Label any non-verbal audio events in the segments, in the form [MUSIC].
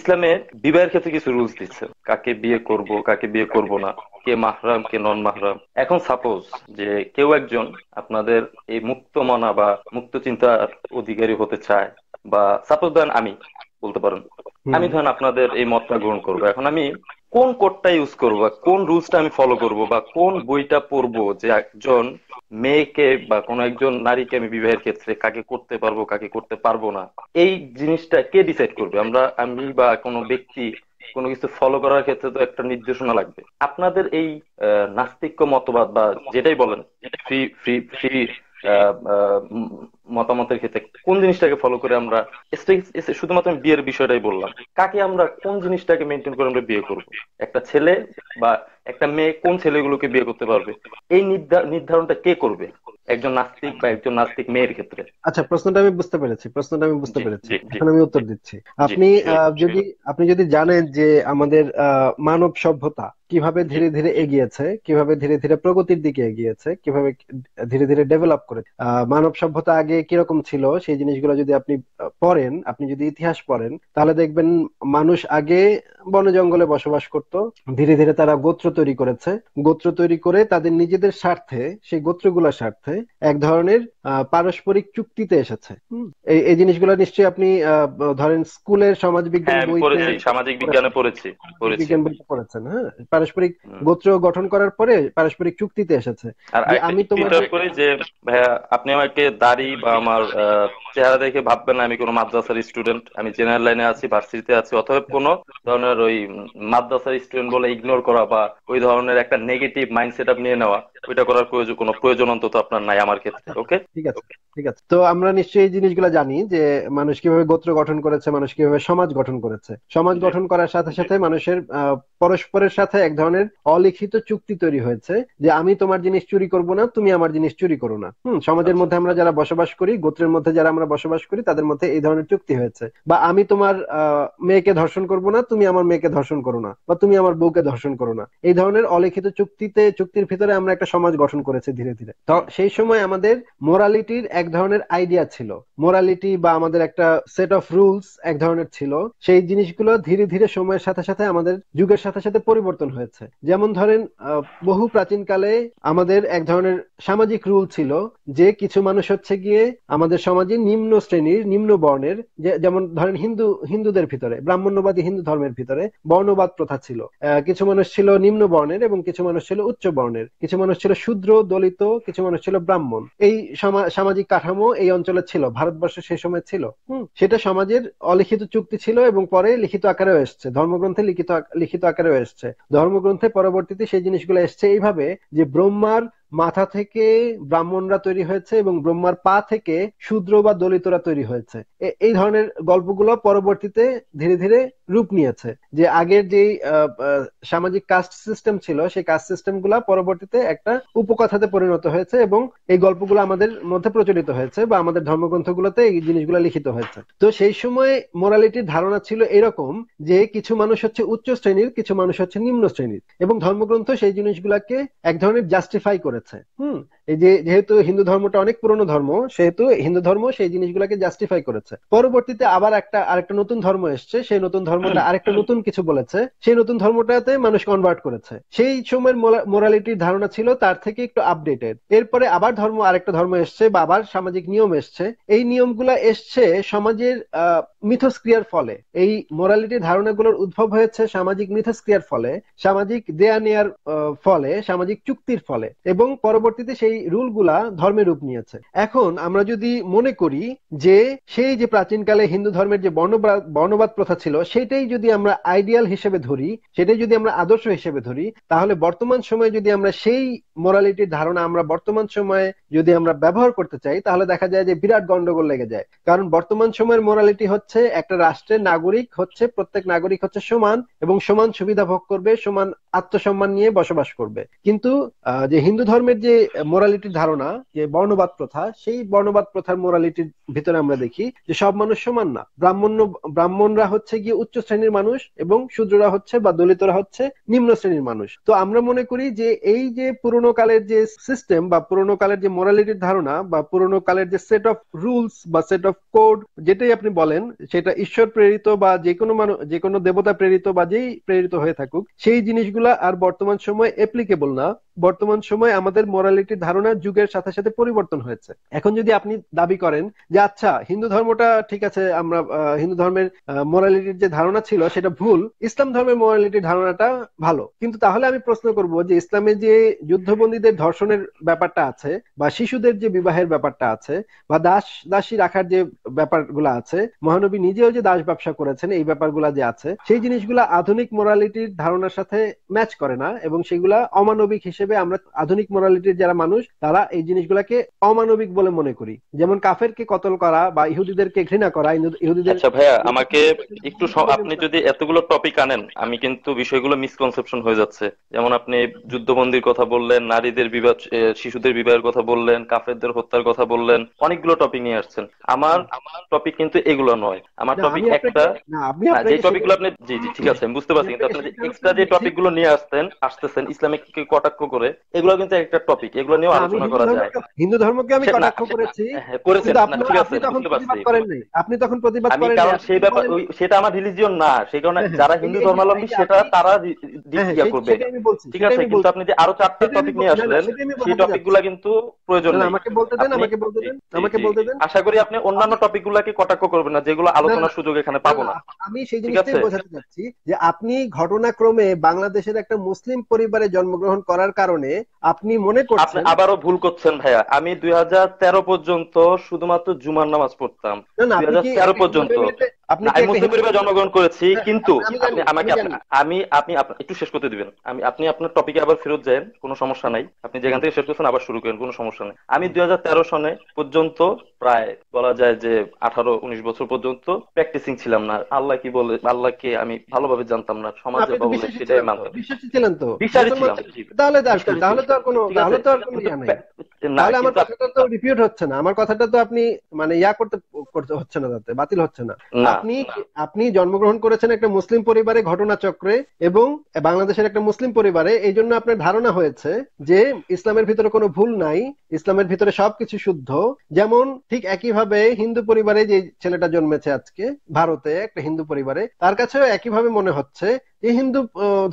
ইসলামে বিবাহের ক্ষেত্রে কিছু রুলস দিচ্ছে কাকে বিয়ে করব কাকে বিয়ে করব না কে মাহরাম কে নন মাহরাম এখন সাপোজ যে কেউ একজন আপনাদের এই মুক্ত মনা বা মুক্ত চিন্তার অধিকারী হতে চায় বা সাপোজ ধরেন আমি বলতে পারেন আমি ধরেন আপনাদের এই মতটা গ্রহণ করবো এখন আমি কোন কোডটা ইউজ করবো কোন রুলসটা আমি ফলো করব বা কোন বইটা পড়বো যে একজন মেয়েকে বা কোনো একজন নারীকে আমি বিবাহের ক্ষেত্রে কাকে করতে পারবো কাকে করতে পারবো না এই জিনিসটা কে ডিসাইড করবে আমরা আমি বা কোনো ব্যক্তি কোনো কিছু ফলো করার ক্ষেত্রে তো একটা নির্দেশনা লাগবে আপনাদের এই নাস্তিক্য মতবাদ বা যেটাই বলেন ফ্রি ফ্রি ফ্রি মতামতের ক্ষেত্রে কোন জিনিসটাকে ফলো করে আমরা শুধুমাত্র আমি বিয়ের বিষয়টাই বললাম কাকে আমরা কোন জিনিসটাকে মেনটেন করে আমরা বিয়ে করব একটা ছেলে বা একটা মেয়ে কোন ছেলেগুলোকে বিয়ে করতে পারবে এই নির্ধারণটা কে করবে একজন নাস্তিক বা একজন নাস্তিক মেয়ের ক্ষেত্রে আচ্ছা প্রশ্নটা আমি বুঝতে পেরেছি প্রশ্নটা আমি বুঝতে পেরেছি আমি উত্তর দিচ্ছি আপনি যদি আপনি যদি জানেন যে আমাদের মানব সভ্যতা কিভাবে ধীরে ধীরে এগিয়েছে কিভাবে ধীরে ধীরে প্রগতির দিকে এগিয়েছে কিভাবে ধীরে ধীরে ডেভেলপ করে মানব সভ্যতা আগে কিরকম ছিল সেই জিনিসগুলো যদি আপনি পড়েন আপনি যদি ইতিহাস পড়েন তাহলে দেখবেন মানুষ আগে বন জঙ্গলে বসবাস করত ধীরে ধীরে তারা গোত্র তৈরি করেছে গোত্র তৈরি করে তাদের নিজেদের স্বার্থে সেই গোত্রগুলোর স্বার্থে এক ধরনের পারস্পরিক চুক্তিতে এসেছে এই জিনিসগুলো নিশ্চয়ই আপনি ধরেন স্কুলের সমাজ বিজ্ঞান হ্যাঁ, বইতে সামাজিক বিজ্ঞানে পড়েছি বিজ্ঞান পড়েছেন হ্যাঁ পারস্পরিক গোত্র গঠন করার পরে পারস্পরিক চুক্তিতে এসেছে আমি তোমার করি যে ভাইয়া আপনি আমাকে দাড়ি বা আমার চেহারা দেখে ভাববেন আমি কোনো মাদ্রাসার স্টুডেন্ট আমি জেনারেল লাইনে আছি ভার্সিটিতে আছি অথবা কোন ধরনের ওই মাদ্রাসার স্টুডেন্ট বলে ইগনোর করা বা ওই ধরনের একটা নেগেটিভ মাইন্ডসেট আপ নিয়ে নেওয়া ওইটা করার প্রয়োজন কোনো প্রয়োজন অন্তত আপনার নাই আমার ক্ষেত্রে ওকে ঠিক আছে ঠিক আছে তো আমরা নিশ্চয়ই এই জিনিসগুলো জানি যে মানুষ কিভাবে গোত্র গঠন করেছে মানুষ কিভাবে সমাজ গঠন করেছে সমাজ গঠন করার সাথে সাথে মানুষের পরস্পরের সাথে এক ধরনের অলিখিত চুক্তি তৈরি হয়েছে যে আমি তোমার জিনিস চুরি করব না তুমি আমার জিনিস চুরি করো না হম সমাজের মধ্যে আমরা যারা বসবাস করি গোত্রের মধ্যে যারা আমরা বসবাস করি তাদের মধ্যে এই ধরনের চুক্তি হয়েছে বা আমি তোমার মেয়েকে ধর্ষণ করব না তুমি আমার মেয়েকে ধর্ষণ করো না বা তুমি আমার বউকে ধর্ষণ করো না এই ধরনের অলিখিত চুক্তিতে চুক্তির ভিতরে আমরা একটা সমাজ গঠন করেছি ধীরে ধীরে তো সেই সময় আমাদের মোরালিটির এক ধরনের আইডিয়া ছিল মোরালিটি বা আমাদের একটা সেট অফ রুলস এক ধরনের ছিল সেই জিনিসগুলো ধীরে ধীরে সময়ের সাথে সাথে আমাদের যুগের সাথে সাথে পরিবর্তন হয়েছে হয়েছে যেমন ধরেন বহু প্রাচীনকালে আমাদের এক ধরনের সামাজিক রুল ছিল যে কিছু মানুষ হচ্ছে গিয়ে আমাদের সমাজে নিম্ন শ্রেণীর নিম্ন বর্ণের যেমন ধরেন হিন্দু হিন্দুদের ভিতরে ব্রাহ্মণ্যবাদী হিন্দু ধর্মের ভিতরে বর্ণবাদ প্রথা ছিল কিছু মানুষ ছিল নিম্ন বর্ণের এবং কিছু মানুষ ছিল উচ্চ বর্ণের কিছু মানুষ ছিল শূদ্র দলিত কিছু মানুষ ছিল ব্রাহ্মণ এই সামাজিক কাঠামো এই অঞ্চলে ছিল ভারতবর্ষ সেই সময় ছিল সেটা সমাজের অলিখিত চুক্তি ছিল এবং পরে লিখিত আকারেও এসছে ধর্মগ্রন্থে লিখিত লিখিত আকারেও এসছে ধর্ম ধর্মগ্রন্থে পরবর্তীতে সেই জিনিসগুলো এসছে এইভাবে যে ব্রহ্মার মাথা থেকে ব্রাহ্মণরা তৈরি হয়েছে এবং ব্রহ্মার পা থেকে শূদ্র বা দলিতরা তৈরি হয়েছে এই ধরনের গল্পগুলো পরবর্তীতে ধীরে ধীরে রূপ নিয়েছে যে আগের যে সামাজিক কাস্ট সিস্টেম ছিল সেই কাস্ট সিস্টেম পরবর্তীতে একটা উপকথাতে পরিণত হয়েছে এবং এই গল্পগুলো আমাদের মধ্যে প্রচলিত হয়েছে বা আমাদের ধর্মগ্রন্থগুলোতে এই জিনিসগুলো লিখিত হয়েছে তো সেই সময় মোরালিটির ধারণা ছিল এরকম যে কিছু মানুষ হচ্ছে উচ্চ শ্রেণীর কিছু মানুষ হচ্ছে নিম্ন শ্রেণীর এবং ধর্মগ্রন্থ সেই জিনিসগুলাকে এক ধরনের জাস্টিফাই করে করেছে হুম এই যে যেহেতু হিন্দু ধর্মটা অনেক পুরনো ধর্ম সেহেতু হিন্দু ধর্ম সেই জিনিসগুলোকে জাস্টিফাই করেছে পরবর্তীতে আবার একটা আরেকটা নতুন ধর্ম এসছে সেই নতুন ধর্মটা আরেকটা নতুন কিছু বলেছে সেই নতুন ধর্মটাতে মানুষ কনভার্ট করেছে সেই সময়ের মোরালিটির ধারণা ছিল তার থেকে একটু আপডেটেড এরপরে আবার ধর্ম আরেকটা ধর্ম এসছে বা আবার সামাজিক নিয়ম এসছে এই নিয়মগুলা এসছে সমাজের মিথস্ক্রিয়ার ফলে এই মোরালিটির ধারণাগুলোর উদ্ভব হয়েছে সামাজিক মিথস্ক্রিয়ার ফলে সামাজিক দেয়া নেয়ার ফলে সামাজিক চুক্তির ফলে এবং পরবর্তীতে সেই রুলগুলা ধর্মের রূপ নিয়েছে এখন আমরা যদি মনে করি যে সেই যে প্রাচীনকালে হিন্দু ধর্মের যে বর্ণবাদ বর্ণবাদ প্রথা ছিল সেটাই যদি আমরা আইডিয়াল হিসেবে ধরি সেটাই যদি আমরা আদর্শ হিসেবে ধরি তাহলে বর্তমান সময়ে যদি আমরা সেই মোরালিটির ধারণা আমরা বর্তমান সময়ে যদি আমরা ব্যবহার করতে চাই তাহলে দেখা যায় যে বিরাট গন্ডগোল লেগে যায় কারণ বর্তমান সময়ের মোরালিটি হচ্ছে একটা রাষ্ট্রের নাগরিক হচ্ছে প্রত্যেক নাগরিক হচ্ছে সমান এবং সমান সুবিধা ভোগ করবে সমান আত্মসম্মান নিয়ে বসবাস করবে কিন্তু যে হিন্দু ধর্ম ধর্মের যে মোরালিটির ধারণা যে বর্ণবাদ প্রথা সেই বর্ণবাদ প্রথার মোরালিটির ভিতরে আমরা দেখি যে সব মানুষ সমান না ব্রাহ্মণ ব্রাহ্মণরা হচ্ছে গিয়ে উচ্চ শ্রেণীর মানুষ এবং শূদ্ররা হচ্ছে বা দলিতরা হচ্ছে নিম্ন শ্রেণীর মানুষ তো আমরা মনে করি যে এই যে পুরনো কালের যে সিস্টেম বা পুরনো কালের যে মোরালিটির ধারণা বা পুরনো কালের যে সেট অফ রুলস বা সেট অফ কোড যেটাই আপনি বলেন সেটা ঈশ্বর প্রেরিত বা যে কোনো মানুষ যে কোনো দেবতা প্রেরিত বা যেই প্রেরিত হয়ে থাকুক সেই জিনিসগুলা আর বর্তমান সময় অ্যাপ্লিকেবল না বর্তমান সময়ে আমাদের মোরালিটির ধারণা যুগের সাথে সাথে পরিবর্তন হয়েছে এখন যদি আপনি দাবি করেন যে আচ্ছা হিন্দু ধর্মটা ঠিক আছে আমরা হিন্দু ধর্মের মোরালিটির যে ধারণা ছিল সেটা ভুল ইসলাম ধর্মের মোরালিটির ধারণাটা ভালো কিন্তু তাহলে আমি প্রশ্ন করব যে ইসলামে যে যুদ্ধবন্দীদের ধর্ষণের ব্যাপারটা আছে বা শিশুদের যে বিবাহের ব্যাপারটা আছে বা দাস দাসী রাখার যে ব্যাপারগুলো আছে মহানবী নিজেও যে দাস ব্যবসা করেছেন এই ব্যাপারগুলো যে আছে সেই জিনিসগুলো আধুনিক মোরালিটির ধারণার সাথে ম্যাচ করে না এবং সেগুলা অমানবিক হিসেবে হিসেবে আমরা আধুনিক মোরালিটির যারা মানুষ তারা এই জিনিসগুলাকে অমানবিক বলে মনে করি যেমন কাফেরকে কতল করা বা ইহুদিদেরকে ঘৃণা করা ইহুদিদের আচ্ছা ভাইয়া আমাকে একটু আপনি যদি এতগুলো টপিক আনেন আমি কিন্তু বিষয়গুলো মিসকনসেপশন হয়ে যাচ্ছে যেমন আপনি যুদ্ধবন্দির কথা বললেন নারীদের বিবাহ শিশুদের বিবাহের কথা বললেন কাফেরদের হত্যার কথা বললেন অনেকগুলো টপিক নিয়ে আসছেন আমার আমার টপিক কিন্তু এগুলো নয় আমার টপিক একটা যে টপিকগুলো আপনি জি জি ঠিক আছে বুঝতে পারছি কিন্তু আপনি এক্সট্রা যে টপিকগুলো নিয়ে আসতেন আসতেছেন ইসলামিক কটাক্ষ করে এগুলো কিন্তু একটা টপিক এগুলো আলোচনা করা যায় হিন্দু ধর্মকে আমি কটাক্ষ করেছি হ্যাঁ, হ্যাঁ, করেছেন ঠিক আছে আপনি তখন প্রতিবাদ করেন কারণ সেই ব্যাপার সেটা আমার রিলিজিয়ন না সেই কারণে হ্যাঁ, যারা হিন্দু ধর্মাবলম্বী সেটা তারা করবে ঠিক আছে কিন্তু আপনি যে আরো টপিক নিয়ে আসলেন সেই টপিকগুলো কিন্তু প্রয়োজন আমাকে বলতে দেন আমাকে বলতে দেন আমাকে বলতে দেন আশা করি আপনি অন্যান্য টপিকগুলোকে কটাক্ষ করবেন না যেগুলো আলোচনার সুযোগ এখানে পাবো না আমি সেই জিনিসটাই বোঝাতে চাচ্ছি যে আপনি ঘটনাক্রমে বাংলাদেশের একটা মুসলিম পরিবারে জন্মগ্রহণ করার কারণে আপনি মনে করছেন আবারও ভুল করছেন ভাইয়া আমি দুই পর্যন্ত শুধুমাত্র জুমার নামাজ পড়তাম দুই পর্যন্ত প্র্যাকটিসিং ছিলাম না আল্লাহ কি বলে আল্লাহকে আমি ভালোভাবে জানতাম না সমাজে বলে সেটাই বিশ্বাসী ছিলাম তো কথাটা তো হচ্ছে না আমার কথাটা তো আপনি মানে ইয়া করতে করতে হচ্ছে না তাতে বাতিল হচ্ছে না আপনি আপনি জন্মগ্রহণ করেছেন একটা মুসলিম পরিবারে চক্রে এবং বাংলাদেশের একটা মুসলিম পরিবারে এই জন্য আপনার ধারণা হয়েছে যে ইসলামের ভিতরে কোনো ভুল নাই ইসলামের ভিতরে সবকিছু শুদ্ধ যেমন ঠিক একইভাবে হিন্দু পরিবারে যে ছেলেটা জন্মেছে আজকে ভারতে একটা হিন্দু পরিবারে তার কাছেও একইভাবে মনে হচ্ছে এই হিন্দু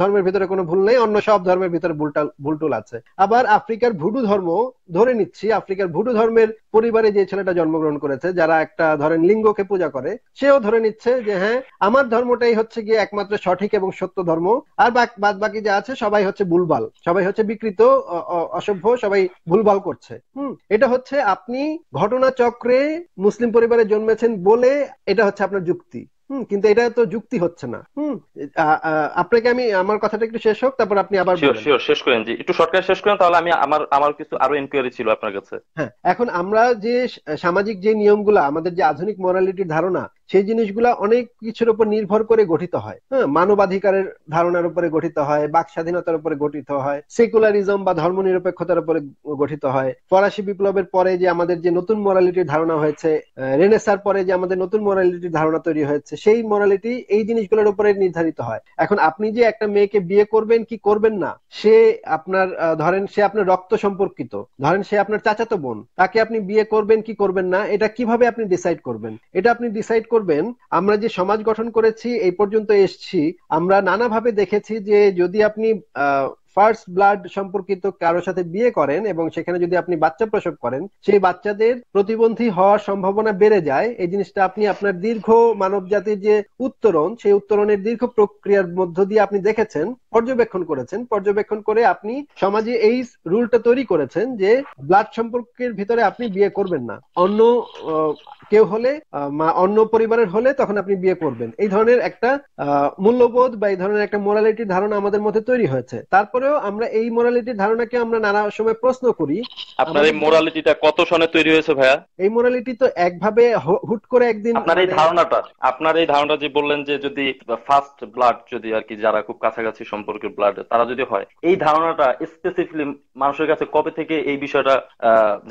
ধর্মের ভিতরে কোনো ভুল নেই অন্য সব ধর্মের ভিতরে ভুলটা ভুলটুল আছে আবার আফ্রিকার ভুডু ধর্ম ধরে নিচ্ছি আফ্রিকার ভুডু ধর্মের পরিবারে যে ছেলেটা জন্মগ্রহণ করেছে যারা একটা ধরেন লিঙ্গকে পূজা করে সেও ধরে নিচ্ছে যে হ্যাঁ আমার ধর্মটাই হচ্ছে গিয়ে একমাত্র সঠিক এবং সত্য ধর্ম আর বাদ বাকি যা আছে সবাই হচ্ছে ভুলবাল সবাই হচ্ছে বিকৃত অসভ্য সবাই ভুলবাল করছে হুম এটা হচ্ছে আপনি ঘটনা চক্রে মুসলিম পরিবারে জন্মেছেন বলে এটা হচ্ছে আপনার যুক্তি হুম কিন্তু এটা তো যুক্তি হচ্ছে না হুম আপনাকে আমি আমার কথাটা একটু শেষ হোক তারপর আপনি আবার শিওর শেষ করেন জি একটু শর্টকাট শেষ করেন তাহলে আমি আমার আমার কিছু আরো এনকোয়ারি ছিল আপনার কাছে হ্যাঁ এখন আমরা যে সামাজিক যে নিয়মগুলো আমাদের যে আধুনিক মোরালিটির ধারণা সেই জিনিসগুলা অনেক কিছুর উপর নির্ভর করে গঠিত হয় হ্যাঁ মানবাধিকারের ধারণার উপরে গঠিত হয় বাক স্বাধীনতার উপরে গঠিত হয় সেকুলারিজম বা ধর্ম নিরপেক্ষতার উপরে গঠিত হয় ফরাসি বিপ্লবের পরে যে আমাদের যে নতুন মোরালিটির ধারণা হয়েছে রেনেসার পরে যে আমাদের নতুন মোরালিটির ধারণা তৈরি হয়েছে সেই মোরালিটি এই জিনিসগুলোর উপরে নির্ধারিত হয় এখন আপনি যে একটা মেয়েকে বিয়ে করবেন কি করবেন না সে আপনার ধরেন সে আপনার রক্ত সম্পর্কিত ধরেন সে আপনার চাচাতো বোন তাকে আপনি বিয়ে করবেন কি করবেন না এটা কিভাবে আপনি ডিসাইড করবেন এটা আপনি ডিসাইড করবেন আমরা যে সমাজ গঠন করেছি এই পর্যন্ত এসছি আমরা নানাভাবে দেখেছি যে যদি আপনি ফার্স্ট ব্লাড সম্পর্কিত কারোর সাথে বিয়ে করেন এবং সেখানে যদি আপনি বাচ্চা প্রসব করেন সেই বাচ্চাদের প্রতিবন্ধী হওয়ার সম্ভাবনা বেড়ে যায় এই জিনিসটা আপনি আপনার দীর্ঘ মানব জাতির যে উত্তরণ সেই উত্তরণের দীর্ঘ প্রক্রিয়ার মধ্য দিয়ে আপনি দেখেছেন পর্যবেক্ষণ করেছেন পর্যবেক্ষণ করে আপনি সমাজে এই রুলটা তৈরি করেছেন যে ব্লাড সম্পর্কের ভিতরে আপনি বিয়ে করবেন না অন্য কেউ হলে অন্য পরিবারের হলে তখন আপনি বিয়ে করবেন এই ধরনের একটা মূল্যবোধ বা এই ধরনের একটা মোরালিটির ধারণা আমাদের মধ্যে তৈরি হয়েছে তারপরে তারপরেও আমরা এই মোরালিটির ধারণাকে আমরা নানা সময় প্রশ্ন করি আপনার এই মোরালিটিটা কত সনে তৈরি হয়েছে ভাইয়া এই মোরালিটি তো একভাবে হুট করে একদিন আপনার এই মানে ধারণাটা আপনার এই ধারণাটা যে বললেন যে যদি ফার্স্ট ব্লাড যদি আর কি যারা খুব কাছাকাছি সম্পর্কের ব্লাড তারা যদি হয় এই ধারণাটা স্পেসিফিকলি মানুষের কাছে কবে থেকে এই বিষয়টা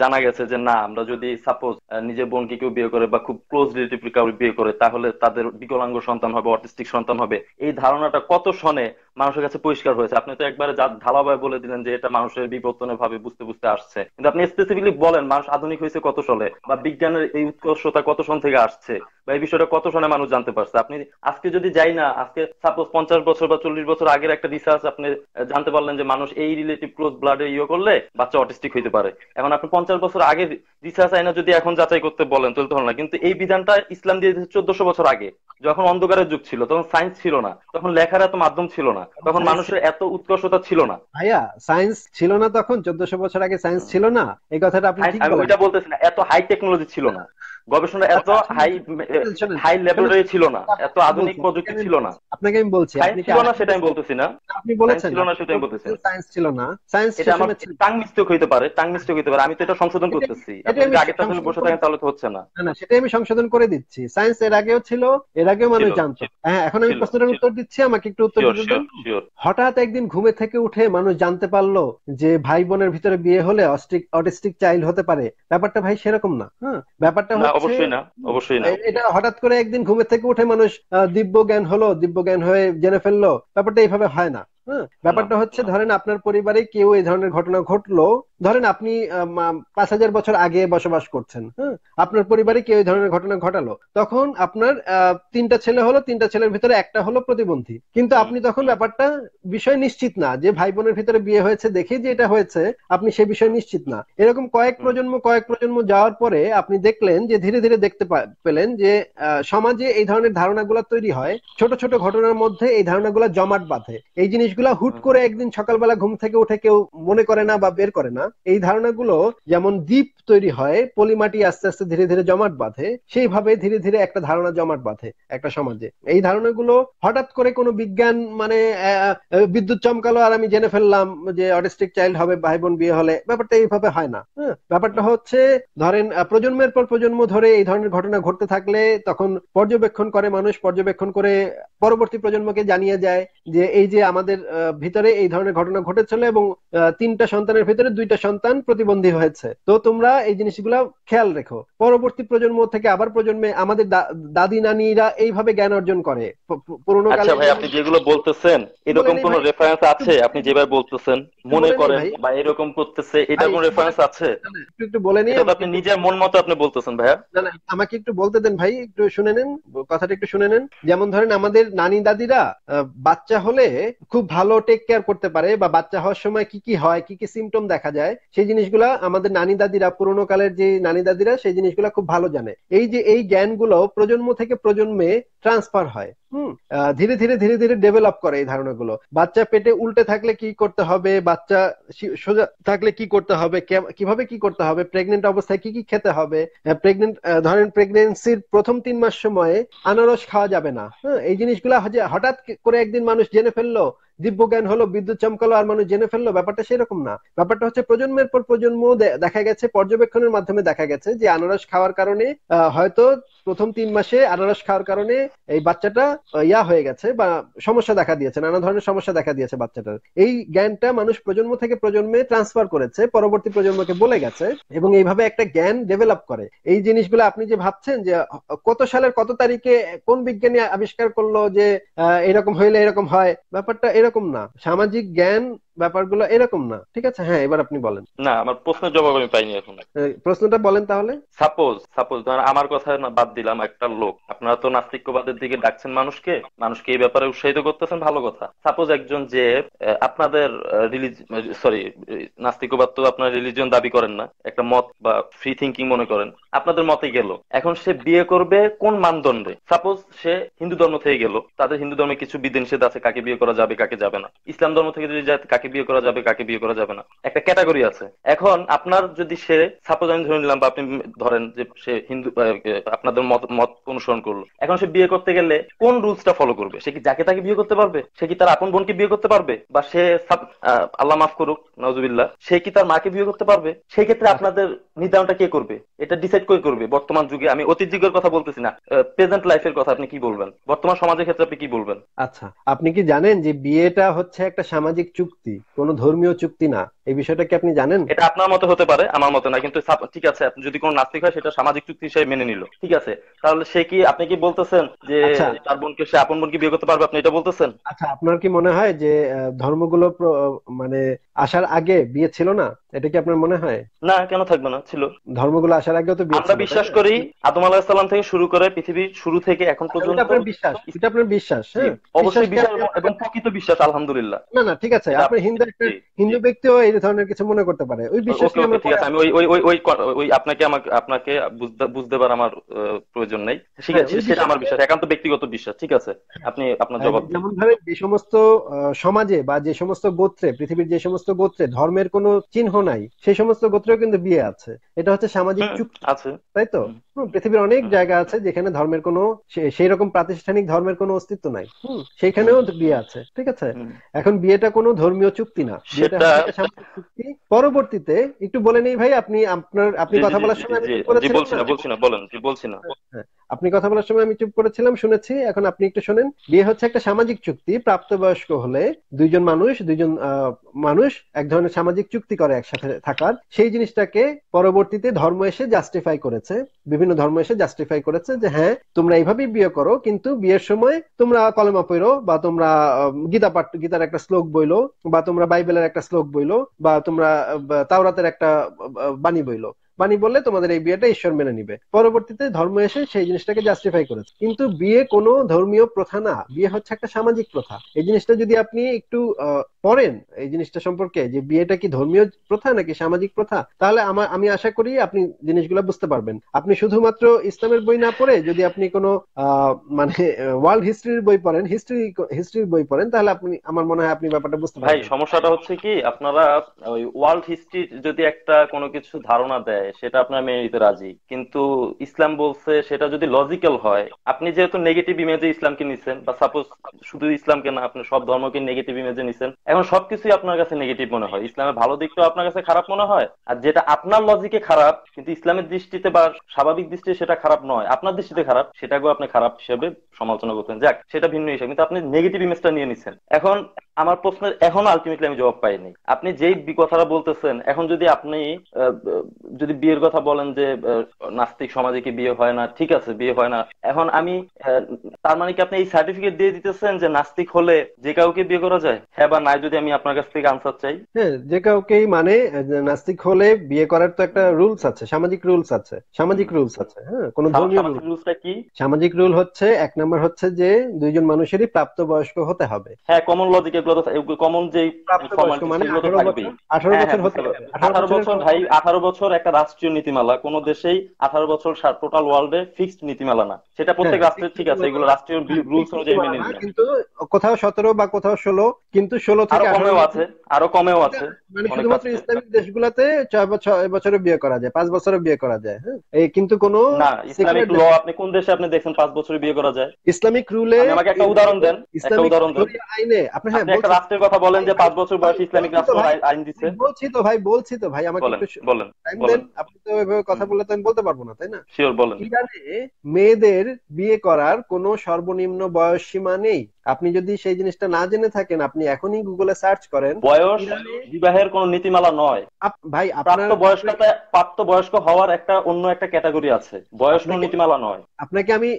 জানা গেছে যে না আমরা যদি সাপোজ নিজের বোনকে কেউ বিয়ে করে বা খুব ক্লোজ রিলেটিভ কাউকে বিয়ে করে তাহলে তাদের বিকলাঙ্গ সন্তান হবে অটিস্টিক সন্তান হবে এই ধারণাটা কত সনে মানুষের কাছে পরিষ্কার হয়েছে আপনি তো একবারে ঢালাবায় বলে দিলেন যে এটা মানুষের বিবর্তনে ভাবে বুঝতে বুঝতে আসছে কিন্তু আপনি স্পেসিফিকলি বলেন মানুষ আধুনিক হয়েছে কত সালে বা বিজ্ঞানের এই উৎকর্ষতা কত সন থেকে আসছে বা এই বিষয়টা কত সনে মানুষ জানতে পারছে আপনি আজকে যদি যাই না আজকে সাপোজ পঞ্চাশ বছর বা চল্লিশ বছর আগের একটা রিসার্চ আপনি জানতে পারলেন যে মানুষ এই রিলেটিভ ক্লোজ ব্লাডে ইয়ে করলে বাচ্চা অটিস্টিক হইতে পারে এখন আপনি পঞ্চাশ বছর আগে রিসার্চ আইনা যদি এখন যাচাই করতে বলেন তাহলে হল না কিন্তু এই বিধানটা ইসলাম দিয়ে দিয়েছে চোদ্দশো বছর আগে যখন অন্ধকারের যুগ ছিল তখন সায়েন্স ছিল না তখন লেখার এত মাধ্যম ছিল না তখন মানুষের এত উৎকর্ষতা ছিল না ভাইয়া সায়েন্স ছিল না তখন চোদ্দশো বছর আগে সায়েন্স ছিল না এই কথাটা আপনি আমি ওইটা বলতেছি না এত হাই টেকনোলজি ছিল না গবেষণা এত হাই হাই লেভেলে ছিল না এত আধুনিক প্রযুক্তি ছিল না আপনাকে আমি বলছি আপনি ছিল না সেটা আমি বলতেছি না আপনি বলেছেন ছিল না সেটা আমি বলতেছি সায়েন্স ছিল না সায়েন্স এটা আমার টাং মিস্টেক হইতে পারে টাং মিস্টেক হইতে পারে আমি তো এটা সংশোধন করতেছি আপনি আগে তাহলে বসে থাকেন তাহলে তো হচ্ছে না না সেটাই আমি সংশোধন করে দিচ্ছি সায়েন্স এর আগেও ছিল এর আগেও মানুষ জানতো হ্যাঁ এখন আমি প্রশ্নটার উত্তর দিচ্ছি আমাকে একটু উত্তর দিন হঠাৎ একদিন ঘুমে থেকে উঠে মানুষ জানতে পারলো যে ভাই বোনের ভিতরে বিয়ে হলে অটিস্টিক চাইল্ড হতে পারে ব্যাপারটা ভাই সেরকম না হ্যাঁ ব্যাপারটা অবশ্যই না অবশ্যই না এটা হঠাৎ করে একদিন ঘুমের থেকে উঠে মানুষ দিব্য জ্ঞান হলো দিব্য জ্ঞান হয়ে জেনে ফেললো ব্যাপারটা এইভাবে হয় না হ্যাঁ? ব্যাপারটা হচ্ছে ধরেন আপনার পরিবারে কেউ এই ধরনের ঘটনা ঘটলো ধরেন আপনি পাঁচ হাজার বছর আগে বসবাস করছেন হ্যাঁ আপনার পরিবারে কেউ এই ধরনের ঘটনা ঘটালো তখন আপনার তিনটা ছেলে হলো তিনটা ছেলের ভিতরে একটা হলো প্রতিবন্ধী কিন্তু আপনি তখন ব্যাপারটা বিষয় নিশ্চিত না যে ভাই বোনের ভিতরে বিয়ে হয়েছে দেখে যে এটা হয়েছে আপনি সে বিষয় নিশ্চিত না এরকম কয়েক প্রজন্ম কয়েক প্রজন্ম যাওয়ার পরে আপনি দেখলেন যে ধীরে ধীরে দেখতে পেলেন যে সমাজে এই ধরনের ধারণাগুলো তৈরি হয় ছোট ছোট ঘটনার মধ্যে এই ধারণাগুলো জমাট বাঁধে এই জিনিসগুলো হুট করে একদিন সকালবেলা ঘুম থেকে উঠে কেউ মনে করে না বা বের করে না ধারণা এই ধারণাগুলো যেমন দ্বীপ তৈরি হয় পলিমাটি আস্তে আস্তে ধীরে ধীরে জমাট বাঁধে সেইভাবে ধীরে ধীরে একটা ধারণা জমাট বাঁধে একটা সমাজে এই ধারণাগুলো হঠাৎ করে কোনো বিজ্ঞান মানে বিদ্যুৎ চমকালো আর আমি জেনে ফেললাম যে অটিস্টিক চাইল্ড হবে ভাই বোন বিয়ে হলে ব্যাপারটা এইভাবে হয় না হ্যাঁ? ব্যাপারটা হচ্ছে ধরেন প্রজন্মের পর প্রজন্ম ধরে এই ধরনের ঘটনা ঘটতে থাকলে তখন পর্যবেক্ষণ করে মানুষ পর্যবেক্ষণ করে পরবর্তী প্রজন্মকে জানিয়ে যায় যে এই যে আমাদের ভিতরে এই ধরনের ঘটনা ঘটেছিল এবং তিনটা সন্তানের ভিতরে দুইটা দুইটা সন্তান প্রতিবন্ধী হয়েছে তো তোমরা এই জিনিসগুলা খেয়াল রেখো পরবর্তী প্রজন্ম থেকে আবার প্রজন্মে আমাদের দাদি নানিরা এইভাবে জ্ঞান অর্জন করে পুরনো আচ্ছা ভাই আপনি যেগুলো বলতেছেন এরকম কোন রেফারেন্স আছে আপনি যেভাবে বলতেছেন মনে করেন বা এরকম করতেছে এটা কোন রেফারেন্স আছে একটু বলে নিই আপনি নিজের মন মতো আপনি বলতেছেন ভাইয়া না না আমাকে একটু বলতে দেন ভাই একটু শুনে নেন কথাটা একটু শুনে নেন যেমন ধরেন আমাদের নানি দাদিরা বাচ্চা হলে খুব ভালো টেক কেয়ার করতে পারে বা বাচ্চা হওয়ার সময় কি কি হয় কি কি সিমটম দেখা যায় যায় সেই জিনিসগুলা আমাদের নানি দাদিরা পুরোনো কালের যে নানি দাদিরা সেই জিনিসগুলা খুব ভালো জানে এই যে এই জ্ঞানগুলো প্রজন্ম থেকে প্রজন্মে ট্রান্সফার হয় ধীরে ধীরে ধীরে ধীরে ডেভেলপ করে এই ধারণাগুলো বাচ্চা পেটে উল্টে থাকলে কি করতে হবে বাচ্চা সোজা থাকলে কি করতে হবে কিভাবে কি করতে হবে প্রেগনেন্ট অবস্থায় কি কি খেতে হবে প্রেগনেন্ট ধরেন প্রেগনেন্সির প্রথম তিন মাস সময়ে আনারস খাওয়া যাবে না হ্যাঁ এই জিনিসগুলা হঠাৎ করে একদিন মানুষ জেনে ফেললো দিব্য জ্ঞান হলো বিদ্যুৎ চমকালো আর মানুষ জেনে ফেললো ব্যাপারটা সেরকম না ব্যাপারটা হচ্ছে প্রজন্মের পর প্রজন্ম দেখা গেছে পর্যবেক্ষণের মাধ্যমে দেখা গেছে যে আনারস খাওয়ার কারণে হয়তো প্রথম তিন মাসে আনারস খাওয়ার কারণে এই বাচ্চাটা ইয়া হয়ে গেছে বা সমস্যা দেখা দিয়েছে নানা ধরনের সমস্যা দেখা দিয়েছে বাচ্চাটার এই জ্ঞানটা মানুষ প্রজন্ম থেকে প্রজন্মে ট্রান্সফার করেছে পরবর্তী প্রজন্মকে বলে গেছে এবং এইভাবে একটা জ্ঞান ডেভেলপ করে এই জিনিসগুলো আপনি যে ভাবছেন যে কত সালের কত তারিখে কোন বিজ্ঞানী আবিষ্কার করলো যে এরকম হইলে এরকম হয় ব্যাপারটা এরকম না সামাজিক জ্ঞান ব্যাপারগুলো এরকম না ঠিক আছে হ্যাঁ এবার আপনি বলেন না আমার প্রশ্নের জবাব আমি পাইনি এখন প্রশ্নটা বলেন তাহলে সাপোজ সাপোজ ধরেন আমার কথা বাদ দিলাম একটা লোক আপনারা তো নাস্তিক্যবাদের দিকে ডাকছেন মানুষকে মানুষকে এই ব্যাপারে উৎসাহিত করতেছেন ভালো কথা সাপোজ একজন যে আপনাদের রিলিজ সরি নাস্তিক্যবাদ তো আপনার রিলিজিয়ন দাবি করেন না একটা মত বা ফ্রি থিঙ্কিং মনে করেন আপনাদের মতে গেল এখন সে বিয়ে করবে কোন মানদণ্ডে সাপোজ সে হিন্দু ধর্ম থেকে গেল তাদের হিন্দু ধর্মে কিছু বিধি নিষেধ আছে কাকে বিয়ে করা যাবে কাকে যাবে না ইসলাম ধর্ম থেকে যদি যায় কাকে কাকে বিয়ে করা যাবে কাকে বিয়ে করা যাবে না একটা ক্যাটাগরি আছে এখন আপনার যদি সে সাপোজ আমি ধরে নিলাম বা আপনি ধরেন যে সে হিন্দু আপনাদের মত মত অনুসরণ করলো এখন সে বিয়ে করতে গেলে কোন রুলসটা ফলো করবে সে কি যাকে তাকে বিয়ে করতে পারবে সে কি তার আপন বোনকে বিয়ে করতে পারবে বা সে আল্লাহ মাফ করুক নজুবিল্লাহ সে কি তার মাকে বিয়ে করতে পারবে সেই ক্ষেত্রে আপনাদের নির্ধারণটা কে করবে এটা ডিসাইড কে করবে বর্তমান যুগে আমি অতীত যুগের কথা বলতেছি না প্রেজেন্ট লাইফের কথা আপনি কি বলবেন বর্তমান সমাজের ক্ষেত্রে আপনি কি বলবেন আচ্ছা আপনি কি জানেন যে বিয়েটা হচ্ছে একটা সামাজিক চুক্তি কোনো ধর্মীয় চুক্তি না এই বিষয়টা কি আপনি জানেন এটা আপনার মতো হতে পারে আমার মতো না কিন্তু ঠিক আছে যদি কোনো নাস্তিক হয় সেটা সামাজিক চুক্তি হিসেবে মেনে নিল ঠিক আছে তাহলে সে কি আপনি কি বলতেছেন যে আচ্ছা। তার বোনকে সে আপন বোনকে বিয়ে করতে পারবে আপনি এটা বলতেছেন আচ্ছা আপনার কি মনে হয় যে ধর্মগুলো মানে আসার আগে বিয়ে ছিল না এটা কি আপনার মনে হয় না কেন থাকবে না ছিল ধর্মগুলো আসার আগে তো বিয়ে আমরা বিশ্বাস করি আদম আলাইহিস সালাম থেকে শুরু করে পৃথিবীর শুরু থেকে এখন পর্যন্ত আপনার বিশ্বাস এটা আপনার বিশ্বাস হ্যাঁ। অবশ্যই বিশ্বাস এবং প্রকৃত বিশ্বাস আলহামদুলিল্লাহ না না ঠিক আছে আপনি হিন্দু হিন্দু ব্যক্তিও এই এই ধরনের কিছু মনে করতে পারে ওই বিশ্বাস কি ঠিক আছে আমি ওই ওই ওই ওই ওই আপনাকে আমাকে আপনাকে বুঝতে পার আমার প্রয়োজন নাই ঠিক হ্যাঁ, আছে সেটা আমার বিশ্বাস একান্ত ব্যক্তিগত বিশ্বাস ঠিক আছে আপনি আপনার হ্যাঁ, জবাব যেমন ধরে যে সমস্ত সমাজে বা যে সমস্ত গোত্রে পৃথিবীর যে সমস্ত গোত্রে ধর্মের কোনো চিহ্ন নাই সেই সমস্ত গোত্রেও কিন্তু বিয়ে আছে এটা হচ্ছে সামাজিক চুক্তি আছে তাই তো পৃথিবীর অনেক জায়গা আছে যেখানে ধর্মের কোনো সেই রকম প্রাতিষ্ঠানিক ধর্মের কোনো অস্তিত্ব নাই সেখানেও বিয়ে আছে ঠিক আছে এখন বিয়েটা কোনো ধর্মীয় চুক্তি না সেটা পরবর্তীতে একটু বলে নেই ভাই আপনি আপনার আপনি কথা বলার সময় আমি চুপ করেছিলাম বলছি না বলেন জি বলছি না হ্যাঁ, আপনি কথা বলার সময় আমি চুপ করেছিলাম শুনেছি এখন আপনি একটু শুনেন বিয়ে হচ্ছে একটা সামাজিক চুক্তি প্রাপ্তবয়স্ক হলে দুইজন মানুষ দুইজন মানুষ এক ধরনের সামাজিক চুক্তি করে একসাথে থাকার সেই জিনিসটাকে পরবর্তীতে ধর্ম এসে জাস্টিফাই করেছে বিভিন্ন ধর্ম এসে জাস্টিফাই করেছে যে হ্যাঁ তোমরা এইভাবেই বিয়ে করো কিন্তু বিয়ের সময় তোমরা কলমা পড়ো বা তোমরা গীতা পাঠ গীতার একটা শ্লোক বইলো বা তোমরা বাইবেলের একটা শ্লোক বইলো বা তোমরা তাওরাতের একটা বাণী বইলো বাণী বললে তোমাদের এই বিয়েটা ঈশ্বর মেনে নিবে পরবর্তীতে ধর্ম এসে সেই জিনিসটাকে জাস্টিফাই করেছে কিন্তু বিয়ে কোনো ধর্মীয় প্রথা না বিয়ে হচ্ছে একটা সামাজিক প্রথা এই জিনিসটা যদি আপনি একটু পড়েন এই জিনিসটা সম্পর্কে যে বিয়েটা কি ধর্মীয় প্রথা নাকি সামাজিক প্রথা তাহলে আমার আমি আশা করি আপনি জিনিসগুলো বুঝতে পারবেন আপনি শুধুমাত্র ইসলামের বই না পড়ে যদি আপনি কোনো মানে ওয়ার্ল্ড হিস্ট্রির বই পড়েন হিস্ট্রি হিস্ট্রির বই পড়েন তাহলে আপনি আমার মনে হয় আপনি ব্যাপারটা বুঝতে পারবেন সমস্যাটা হচ্ছে কি আপনারা ওই ওয়ার্ল্ড হিস্ট্রি যদি একটা কোনো কিছু ধারণা দেয় যায় সেটা আপনার মেনে নিতে রাজি কিন্তু ইসলাম বলছে সেটা যদি লজিক্যাল হয় আপনি যেহেতু নেগেটিভ ইমেজে ইসলামকে নিছেন বা সাপোজ শুধু ইসলামকে না আপনি সব ধর্মকে নেগেটিভ ইমেজে নিছেন এখন সবকিছুই আপনার কাছে নেগেটিভ মনে হয় ইসলামের ভালো দিকটাও আপনার কাছে খারাপ মনে হয় আর যেটা আপনার লজিকে খারাপ কিন্তু ইসলামের দৃষ্টিতে বা স্বাভাবিক দৃষ্টিতে সেটা খারাপ নয় আপনার দৃষ্টিতে খারাপ সেটাকেও আপনি খারাপ হিসেবে সমালোচনা করতেন যাক সেটা ভিন্ন হিসেবে কিন্তু আপনি নেগেটিভ ইমেজটা নিয়ে নিচ্ছেন এখন আমার প্রশ্নের এখন আলটিমেটলি আমি জবাব পাইনি আপনি যেই কথাটা বলতেছেন এখন যদি আপনি যদি বিয়ের কথা বলেন যে নাস্তিক সমাজে কি বিয়ে হয় না ঠিক আছে বিয়ে হয় না এখন আমি তার মানে কি আপনি এই সার্টিফিকেট দিয়ে দিতেছেন যে নাস্তিক হলে যে কাউকে বিয়ে করা যায় হ্যাঁ বা নাই যদি আমি আপনার কাছ থেকে আনসার চাই হ্যাঁ যে কাউকেই মানে নাস্তিক হলে বিয়ে করার তো একটা রুলস আছে সামাজিক রুলস আছে সামাজিক রুলস আছে হ্যাঁ কোন ধর্মীয় রুলসটা কি সামাজিক রুল হচ্ছে এক নাম্বার হচ্ছে যে দুইজন মানুষেরই প্রাপ্তবয়স্ক হতে হবে হ্যাঁ কমন লজিকে মানে সেগুলো তো কমন যে হ্যাঁ, হ্যাঁ, আঠারো বছর ভাই আঠারো বছর একটা রাষ্ট্রীয় নীতিমালা কোনো দেশেই আঠারো বছর টোটাল ওয়ার্ল্ডে ফিক্সড নীতিমালা না সেটা হ্যাঁ, প্রত্যেক রাষ্ট্রের ঠিক আছে এগুলো রাষ্ট্রীয় রুলস অনুযায়ী মেনে নেবে কিন্তু কোথাও 17 বা কোথাও 16 কিন্তু 16 থেকে আরো কমেও আছে আরো কমেও আছে মানে শুধুমাত্র ইসলামিক দেশগুলোতে 6 বছর বছরে বিয়ে করা যায় 5 বছরে বিয়ে করা যায় হ্যাঁ এই কিন্তু কোন না ইসলামিক ল আপনি কোন দেশে আপনি দেখেন 5 বছরে বিয়ে করা যায় ইসলামিক রুলে আমাকে একটা উদাহরণ দেন একটা উদাহরণ দেন আইনে আপনি হ্যাঁ একটা রাষ্ট্রের কথা বলেন যে 5 বছর বয়সে ইসলামিক রাষ্ট্র আইন দিতে বলছি তো ভাই বলছি তো ভাই আমাকে একটু বলেন আপনি তো এভাবে কথা বললে তো আমি বলতে পারবো না তাই না শিওর বলেন ইরানে মেয়েদের মেয়ের বিয়ে করার কোনো সর্বনিম্ন বয়স সীমা নেই আপনি যদি সেই জিনিসটা না জেনে থাকেন আপনি এখনই গুগলে সার্চ করেন বয়স বিবাহের কোন নীতিমালা নয় ভাই আপনার বয়সটা প্রাপ্ত বয়স্ক হওয়ার একটা অন্য একটা ক্যাটাগরি আছে বয়স কোন নীতিমালা নয় আপনাকে আমি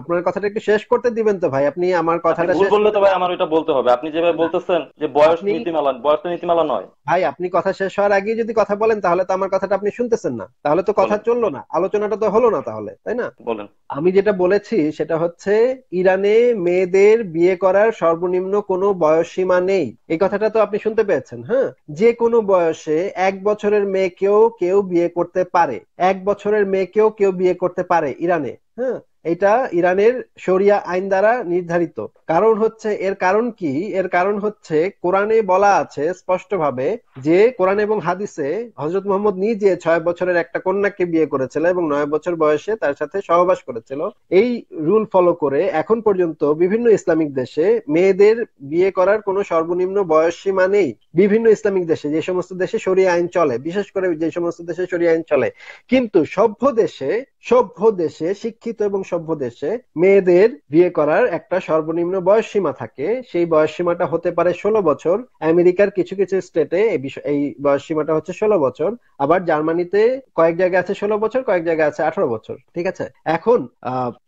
আপনার কথাটা একটু শেষ করতে দিবেন তো ভাই আপনি আমার কথাটা শেষ বললে তো ভাই আমার এটা বলতে হবে আপনি যেভাবে বলতেছেন যে বয়স নীতিমালা বয়স তো নীতিমালা নয় ভাই আপনি কথা শেষ হওয়ার আগে যদি কথা বলেন তাহলে তো আমার কথাটা আপনি শুনতেছেন না তাহলে তো কথা চললো না আলোচনাটা তো হলো না তাহলে তাই না বলেন আমি যেটা বলেছি সেটা হচ্ছে ইরানে মেয়েদের বিয়ে করার সর্বনিম্ন কোনো বয়স সীমা নেই এই কথাটা তো আপনি শুনতে পেয়েছেন হ্যাঁ যে কোনো বয়সে এক বছরের মেয়েকেও কেউ বিয়ে করতে পারে এক বছরের মেয়েকেও কেউ বিয়ে করতে পারে ইরানে হ্যাঁ এটা ইরানের শরিয়া আইন দ্বারা নির্ধারিত কারণ হচ্ছে এর কারণ কি এর কারণ হচ্ছে কোরআনে বলা আছে স্পষ্টভাবে যে কোরআন এবং হাদিসে হজরত মোহাম্মদ নিজে ছয় বছরের একটা কন্যাকে বিয়ে করেছিল এবং নয় বছর বয়সে তার সাথে সহবাস করেছিল এই রুল ফলো করে এখন পর্যন্ত বিভিন্ন ইসলামিক দেশে মেয়েদের বিয়ে করার কোনো সর্বনিম্ন বয়স সীমা নেই বিভিন্ন ইসলামিক দেশে যে সমস্ত দেশে শরিয়া আইন চলে বিশেষ করে যে সমস্ত দেশে শরিয়া আইন চলে কিন্তু সভ্য দেশে সভ্য দেশে শিক্ষিত এবং সভ্য দেশে মেয়েদের বিয়ে করার একটা সর্বনিম্ন বয়স সীমা থাকে সেই বয়স সীমাটা হতে পারে ষোলো বছর আমেরিকার কিছু কিছু স্টেটে এই এই বয়স সীমাটা হচ্ছে ষোলো বছর আবার জার্মানিতে কয়েক জায়গায় আছে ষোলো বছর কয়েক জায়গায় আছে আঠারো বছর ঠিক আছে এখন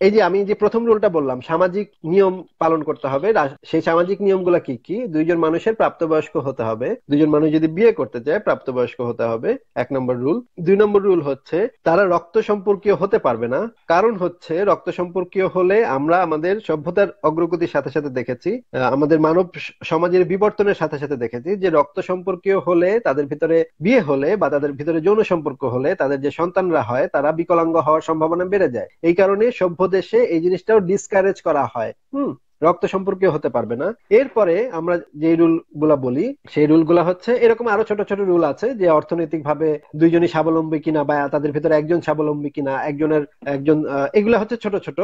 এই যে আমি যে প্রথম রুলটা বললাম সামাজিক নিয়ম পালন করতে হবে সেই সামাজিক নিয়মগুলো কি কি দুইজন মানুষের প্রাপ্তবয়স্ক হতে হবে দুজন মানুষ যদি বিয়ে করতে চায় প্রাপ্তবয়স্ক হতে হবে এক নম্বর রুল দুই নম্বর রুল হচ্ছে তারা রক্ত সম্পর্কীয় হতে পারবে না কারণ হচ্ছে রক্ত সম্পর্কীয় হলে আমরা আমাদের সভ্যতার অগ্রগতির সাথে সাথে দেখেছি আমাদের মানব সমাজের বিবর্তনের সাথে সাথে দেখেছি যে রক্ত সম্পর্কীয় হলে তাদের ভিতরে বিয়ে হলে বা তাদের ভিতরে যৌন সম্পর্ক হলে তাদের যে সন্তানরা হয় তারা বিকলাঙ্গ হওয়ার সম্ভাবনা বেড়ে যায় এই কারণে সভ্য দেশে এই জিনিসটাও ডিসকারেজ করা হয় হুম রক্ত সম্পর্কে হতে পারবে না এরপরে আমরা যে রুল গুলা বলি সেই রুল গুলা হচ্ছে এরকম আরো ছোট ছোট রুল আছে যে অর্থনৈতিক ভাবে দুইজনই স্বাবলম্বী কিনা বা তাদের ভিতরে একজন স্বাবলম্বী কিনা একজনের একজন এগুলা হচ্ছে ছোট ছোট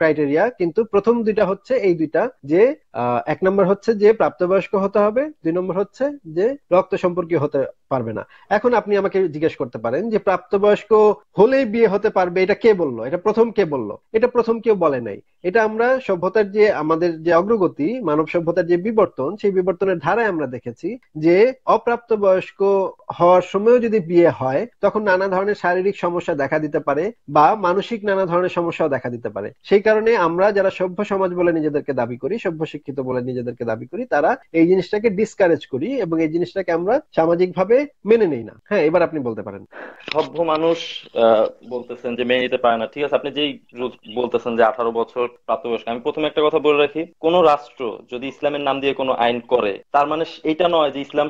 ক্রাইটেরিয়া কিন্তু প্রথম দুইটা হচ্ছে এই দুইটা যে এক নম্বর হচ্ছে যে প্রাপ্তবয়স্ক হতে হবে দুই নম্বর হচ্ছে যে রক্ত সম্পর্কীয় হতে পারবে না এখন আপনি আমাকে জিজ্ঞেস করতে পারেন যে প্রাপ্তবয়স্ক হলেই বিয়ে হতে পারবে এটা কে বললো এটা প্রথম কে বললো এটা প্রথম কেউ বলে নাই এটা আমরা সভ্যতার যে আমাদের যে অগ্রগতি মানব সভ্যতার যে বিবর্তন সেই বিবর্তনের ধারায় আমরা দেখেছি যে অপ্রাপ্ত বয়স্ক হওয়ার সময়ও যদি বিয়ে হয় তখন নানা ধরনের শারীরিক সমস্যা দেখা দিতে পারে বা মানসিক নানা ধরনের সমস্যাও দেখা দিতে পারে সেই কারণে আমরা যারা সভ্য সমাজ বলে নিজেদেরকে দাবি করি সভ্য শিক্ষিত বলে নিজেদেরকে দাবি করি তারা এই জিনিসটাকে ডিসকারেজ করি এবং এই জিনিসটাকে আমরা সামাজিক ভাবে মেনে নেই না হ্যাঁ এবার আপনি বলতে পারেন সভ্য মানুষ বলতেছেন যে মেনে নিতে পারে না ঠিক আছে আপনি যেই বলতেছেন যে আঠারো বছর প্রাপ্তবয়স্ক আমি প্রথমে একটা কথা বলে রাখি কোন রাষ্ট্র যদি ইসলামের নাম দিয়ে কোনো আইন করে তার মানে এটা নয় যে ইসলাম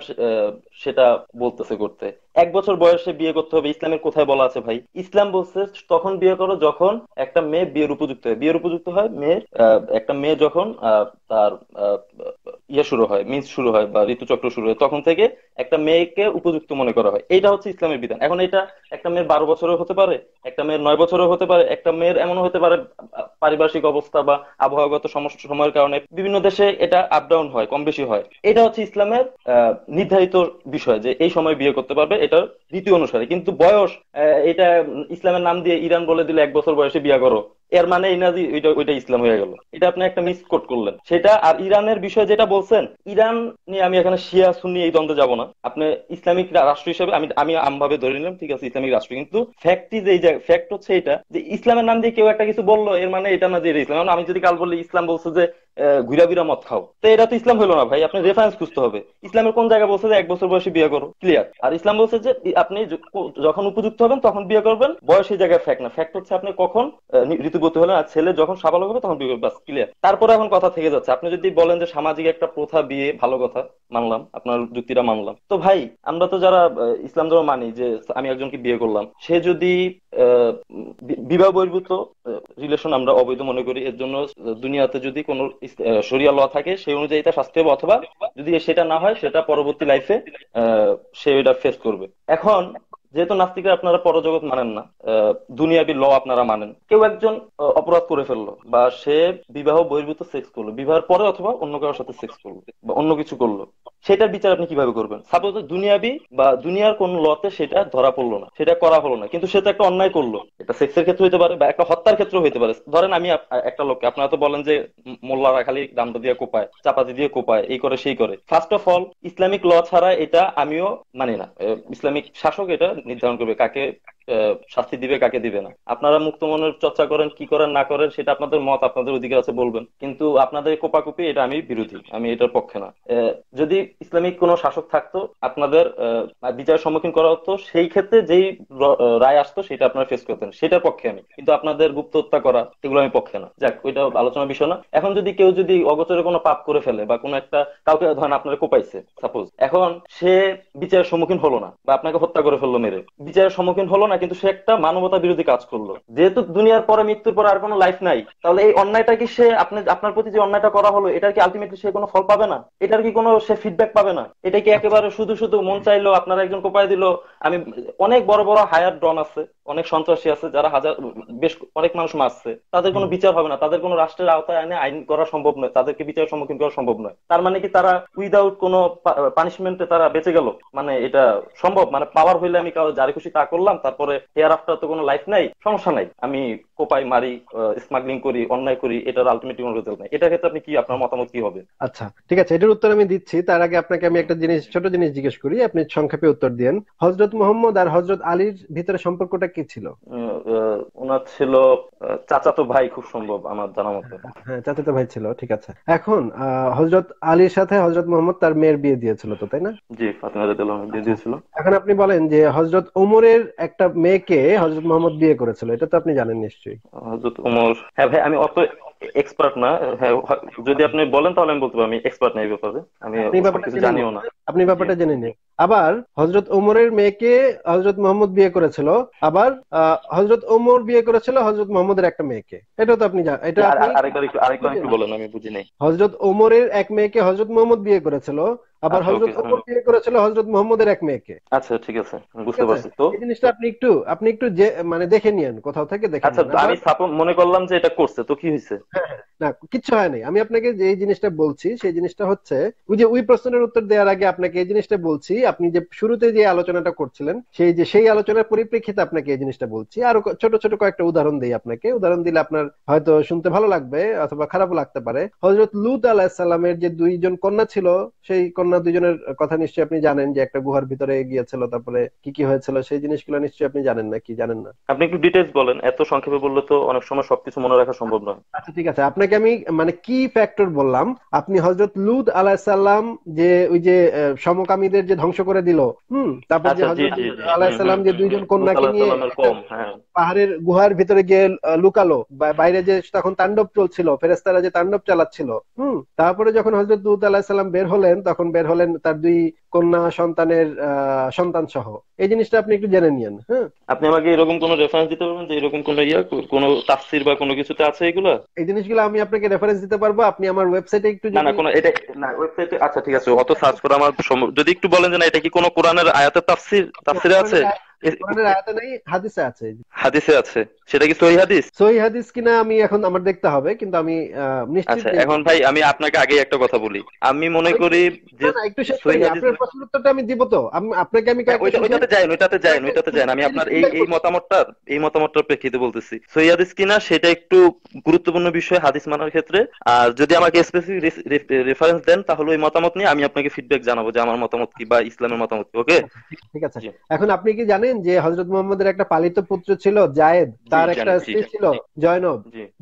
সেটা বলতেছে করতে এক বছর বয়সে বিয়ে করতে হবে ইসলামের কোথায় বলা আছে ভাই ইসলাম বলছে তখন বিয়ে করো যখন একটা মেয়ে বিয়ের উপযুক্ত হয় বিয়ের উপযুক্ত হয় মেয়ের একটা মেয়ে যখন তার ইয়ে শুরু হয় মিন্স শুরু হয় বা ঋতুচক্র শুরু হয় তখন থেকে একটা মেয়েকে উপযুক্ত মনে করা হয় এইটা হচ্ছে ইসলামের বিধান এখন এটা একটা মেয়ের বারো বছরের হতে পারে একটা মেয়ের নয় বছরও হতে পারে একটা মেয়ের এমন হতে পারে পারিপার্শ্বিক অবস্থা বা আবহাওয়াগত সমস্যা সময়ের কারণে বিভিন্ন দেশে এটা আপডাউন হয় কম বেশি হয় এটা হচ্ছে ইসলামের নির্ধারিত বিষয় যে এই সময় বিয়ে করতে পারবে এটা ঋতু অনুসারে কিন্তু বয়স এটা ইসলামের নাম দিয়ে ইরান বলে দিল এক বছর বয়সে বিয়া করো এর মানে এই ওইটা ওইটা ইসলাম হয়ে গেল এটা আপনি একটা মিস কোট করলেন সেটা আর ইরানের বিষয়ে যেটা বলছেন ইরান নিয়ে আমি এখানে শিয়া সুন্নি এই দ্বন্দ্বে যাব না আপনি ইসলামিক রাষ্ট্র হিসেবে আমি আমি আমভাবে ধরে নিলাম ঠিক আছে ইসলামিক রাষ্ট্র কিন্তু ফ্যাক্ট ফ্যাক্টই যে ফ্যাক্ট হচ্ছে এটা যে ইসলামের নাম দিয়ে কেউ একটা কিছু বললো এর মানে এটা না যে এটা ইসলাম আমি যদি কাল বলি ইসলাম বলছে যে ঘুরা বিরা মত খাও তো এটা তো ইসলাম হলো না ভাই আপনি রেফারেন্স খুঁজতে হবে ইসলামের কোন জায়গায় বলছে যে এক বছর বয়সে বিয়ে করো ক্লিয়ার আর ইসলাম বলছে যে আপনি যখন উপযুক্ত হবেন তখন বিয়ে করবেন বয়স এই জায়গায় ফ্যাক্ট না ফ্যাক্ট হচ্ছে আপনি কখন ঋতু গতি হলো আর ছেলে যখন স্বাভাবিক হবে তখন বিয়ে বাস ক্লিয়ার তারপরে এখন কথা থেকে যাচ্ছে আপনি যদি বলেন যে সামাজিক একটা প্রথা বিয়ে ভালো কথা মানলাম আপনার যুক্তিটা মানলাম তো ভাই আমরা তো যারা ইসলাম ধর্ম মানি যে আমি একজনকে বিয়ে করলাম সে যদি বিবাহ বহির্ভূত রিলেশন আমরা অবৈধ মনে করি এর জন্য দুনিয়াতে যদি কোনো সরিয়া ল থাকে সেই অনুযায়ী তার শাস্তি হবে অথবা যদি সেটা না হয় সেটা পরবর্তী লাইফে সে এটা ফেস করবে এখন যেহেতু নাস্তিকরা আপনারা পরজগৎ মানেন না দুনিয়াবি ল আপনারা মানেন কেউ একজন অপরাধ করে ফেললো বা সে বিবাহ বহির্ভূত সেক্স করলো বিবাহের পরে অথবা অন্য কারোর সাথে সেক্স করলো বা অন্য কিছু করলো সেটার বিচার আপনি কিভাবে করবেন সাপোজ দুনিয়াবি বা দুনিয়ার কোন লতে সেটা ধরা পড়লো না সেটা করা হলো না কিন্তু সেটা একটা অন্যায় করলো এটা সেক্সের ক্ষেত্রে হতে পারে বা একটা হত্যার ক্ষেত্রে হতে পারে ধরেন আমি একটা লোককে আপনারা তো বলেন যে মোল্লারা খালি দামটা দিয়ে কোপায় চাপাতি দিয়ে কোপায় এই করে সেই করে first of all Islamic law ছাড়া এটা আমিও মানি না ইসলামিক শাসক এটা নির্ধারণ করবে কাকে শাস্তি দিবে কাকে দিবে না আপনারা মুক্ত মনের চর্চা করেন কি করেন না করেন সেটা আপনাদের মত আপনাদের অধিকার আছে বলবেন কিন্তু আপনাদের কোপাকুপি এটা আমি বিরোধী আমি এটার পক্ষে না যদি ইসলামিক কোনো শাসক থাকতো আপনাদের বিচার সম্মুখীন করা হতো সেই ক্ষেত্রে যেই রায় আসতো সেটা আপনারা ফেস করতেন সেটার পক্ষে আমি কিন্তু আপনাদের গুপ্ত হত্যা করা এগুলো আমি পক্ষে না যাক ওইটা আলোচনা বিষয় না এখন যদি কেউ যদি অগোচরে কোনো পাপ করে ফেলে বা কোনো একটা কাউকে ধরেন আপনারা কোপাইছে সাপোজ এখন সে বিচারের সম্মুখীন হলো না বা আপনাকে হত্যা করে ফেললো মেরে বিচারের সম্মুখীন হলো না কিন্তু সে একটা মানবতা বিরোধী কাজ করলো যেহেতু দুনিয়ার পরে মৃত্যুর পরে আর কোনো লাইফ নাই তাহলে এই অন্যায়টা কি সে আপনি আপনার প্রতি যে অন্যায়টা করা হলো এটার কি আলটিমেটলি সে কোনো ফল পাবে না এটার কি কোনো সে ফিডব্যাক পাবে না এটা কি একেবারে শুধু শুধু মন চাইলো আপনারা একজন কোপায় দিল আমি অনেক বড় বড় হায়ার ডন আছে অনেক সন্ত্রাসী আছে যারা হাজার বেশ অনেক মানুষ মারছে তাদের কোনো বিচার হবে না তাদের কোনো রাষ্ট্রের আওতায় আইনে আইন করা সম্ভব নয় তাদেরকে বিচারের সম্মুখীন করা সম্ভব নয় তার মানে কি তারা উইদাউট কোনো পানিশমেন্টে তারা বেঁচে গেল মানে এটা সম্ভব মানে পাওয়ার হইলে আমি কারো যারে খুশি তা করলাম তারপরে হেয়ার আফটার তো কোনো লাইফ নাই সমস্যা নাই আমি কোপাই মারি স্মাগলিং করি অন্যায় করি এটার আলটিমেটলি কোনো রেজাল্ট নাই এটা ক্ষেত্রে আপনি কি আপনার মতামত কি হবে আচ্ছা ঠিক আছে এটার উত্তর আমি দিচ্ছি তার আগে আপনাকে আমি একটা জিনিস ছোট জিনিস জিজ্ঞেস করি আপনি সংক্ষেপে উত্তর দেন হজরত মোহাম্মদ আর হজরত আলীর ভিতরে সম্পর্কটা কি ছিল ওনার ছিল চাচাতো ভাই খুব সম্ভব আমার জানা মতে হ্যাঁ চাচাতো ভাই ছিল ঠিক আছে এখন হজরত আলীর সাথে হজরত মোহাম্মদ তার মেয়ের বিয়ে দিয়েছিল তো তাই না জি ফাতেমা রাদিয়াল্লাহু বিয়ে দিয়েছিল এখন আপনি বলেন যে হজরত ওমরের একটা মেয়েকে হজরত মোহাম্মদ বিয়ে করেছিল এটা তো আপনি জানেন নিশ্চয়ই হযরত হ্যাঁ ভাই আমি অত এক্সপার্ট না হ্যাঁ যদি আপনি বলেন তাহলে আমি বলতে পারি আমি এক্সপার্ট না এই ব্যাপারে আমি জানিও না আপনি ব্যাপারটা জেনে নিন আবার হজরত ওমরের মেয়েকে হজরত মোহাম্মদ বিয়ে করেছিল আবার হজরত ওমর বিয়ে করেছিল হজরত মোহাম্মদের একটা মেয়েকে এটা তো আপনি এটা আমি বুঝি হজরত ওমরের এক মেয়েকে হজরত মোহাম্মদ বিয়ে করেছিল আবার আচ্ছা, হজরত ওমর বিয়ে করেছিল হজরত মোহাম্মদের এক মেয়েকে আচ্ছা ঠিক আছে বুঝতে পারছি তো এই জিনিসটা আপনি একটু আপনি একটু যে মানে দেখে নিয়েন কোথাও থেকে দেখে আচ্ছা আমি স্থাপন মনে করলাম যে এটা করছে তো কি হয়েছে হ্যাঁ, হ্যাঁ, না কিছু হয় নাই আমি আপনাকে যে জিনিসটা বলছি সেই জিনিসটা হচ্ছে ওই যে ওই প্রশ্নের উত্তর দেওয়ার আগে আপনাকে এই জিনিসটা বলছি আপনি যে শুরুতে যে আলোচনাটা করছিলেন সেই যে সেই আলোচনার পরিপ্রেক্ষিতে আপনাকে এই জিনিসটা বলছি আর ছোট ছোট কয়েকটা উদাহরণ দিই আপনাকে উদাহরণ দিলে আপনার হয়তো শুনতে ভালো লাগবে অথবা খারাপ লাগতে পারে হজরত লুত আলাহিসাল্লামের যে দুইজন কন্যা ছিল সেই কন্যা দুইজনের কথা নিশ্চয়ই আপনি জানেন যে একটা গুহার ভিতরে গিয়েছিল তারপরে কি কি হয়েছিল সেই জিনিসগুলো নিশ্চয়ই আপনি জানেন না কি জানেন না আপনি একটু ডিটেলস বলেন এত সংক্ষেপে বললে তো অনেক সময় সবকিছু মনে রাখা সম্ভব নয় আচ্ছা ঠিক আছে আপনাকে আমি মানে কি ফ্যাক্টর বললাম আপনি হজরত লুদ আলাহিসাল্লাম যে ওই যে সমকামীদের যে ধ্বংস করে দিল হুম তারপর যে আচ্ছা, হজরত আলাহিসাল্লাম যে দুইজন কন্যাকে নিয়ে হ্যাঁ। পাহাড়ের গুহার ভিতরে গিয়ে লুকালো বাইরে যে তখন তাণ্ডব চলছিল ফেরেস্তারা যে তাণ্ডব চালাচ্ছিল হুম তারপরে যখন হজরত দুধ আলাহিসাল্লাম বের হলেন তখন বের হলেন তার দুই কন্যা সন্তানের সন্তান সহ এই জিনিসটা আপনি একটু জেনে নিয়েন হ্যাঁ আপনি আমাকে এরকম কোনো রেফারেন্স দিতে পারবেন যে এরকম কোনো ইয়া কোন তাফসির বা কোনো কিছুতে আছে এগুলো এই জিনিসগুলো আমি আপনাকে রেফারেন্স দিতে পারবো আপনি আমার ওয়েবসাইটে একটু না না কোনো এটা না ওয়েবসাইটে আচ্ছা ঠিক আছে অত সার্চ করে আমার যদি একটু বলেন যে না এটা কি কোনো কোরআনের আয়াতের তাফসির তাফসিরে আছে কিনা আমি এখন আমার দেখতে হবে কিন্তু আমি আচ্ছা, এখন ভাই আমি আপনাকে আগে একটা কথা বলি আমি মনে করি আমি দিব তো আপনাকে আমি হ্যাঁ, ওইটাতে ওইটাতে ওইটাতে আমি আপনার এই এই মতামতটার এই মতামতটার প্রেক্ষিতে বলতেছি সই হাদিস কিনা সেটা একটু গুরুত্বপূর্ণ বিষয় হাদিস মানার ক্ষেত্রে আর যদি আমাকে স্পেসিফিক রেফারেন্স দেন তাহলে ওই মতামত নিয়ে আমি আপনাকে ফিডব্যাক জানাবো যে আমার মতামত কি বা ইসলামের মতামত কি ওকে আচ্ছা, ঠিক আছে এখন আপনি কি জানেন জানেন যে হজরত মোহাম্মদের একটা পালিত পুত্র ছিল জায়েদ তার একটা স্ত্রী ছিল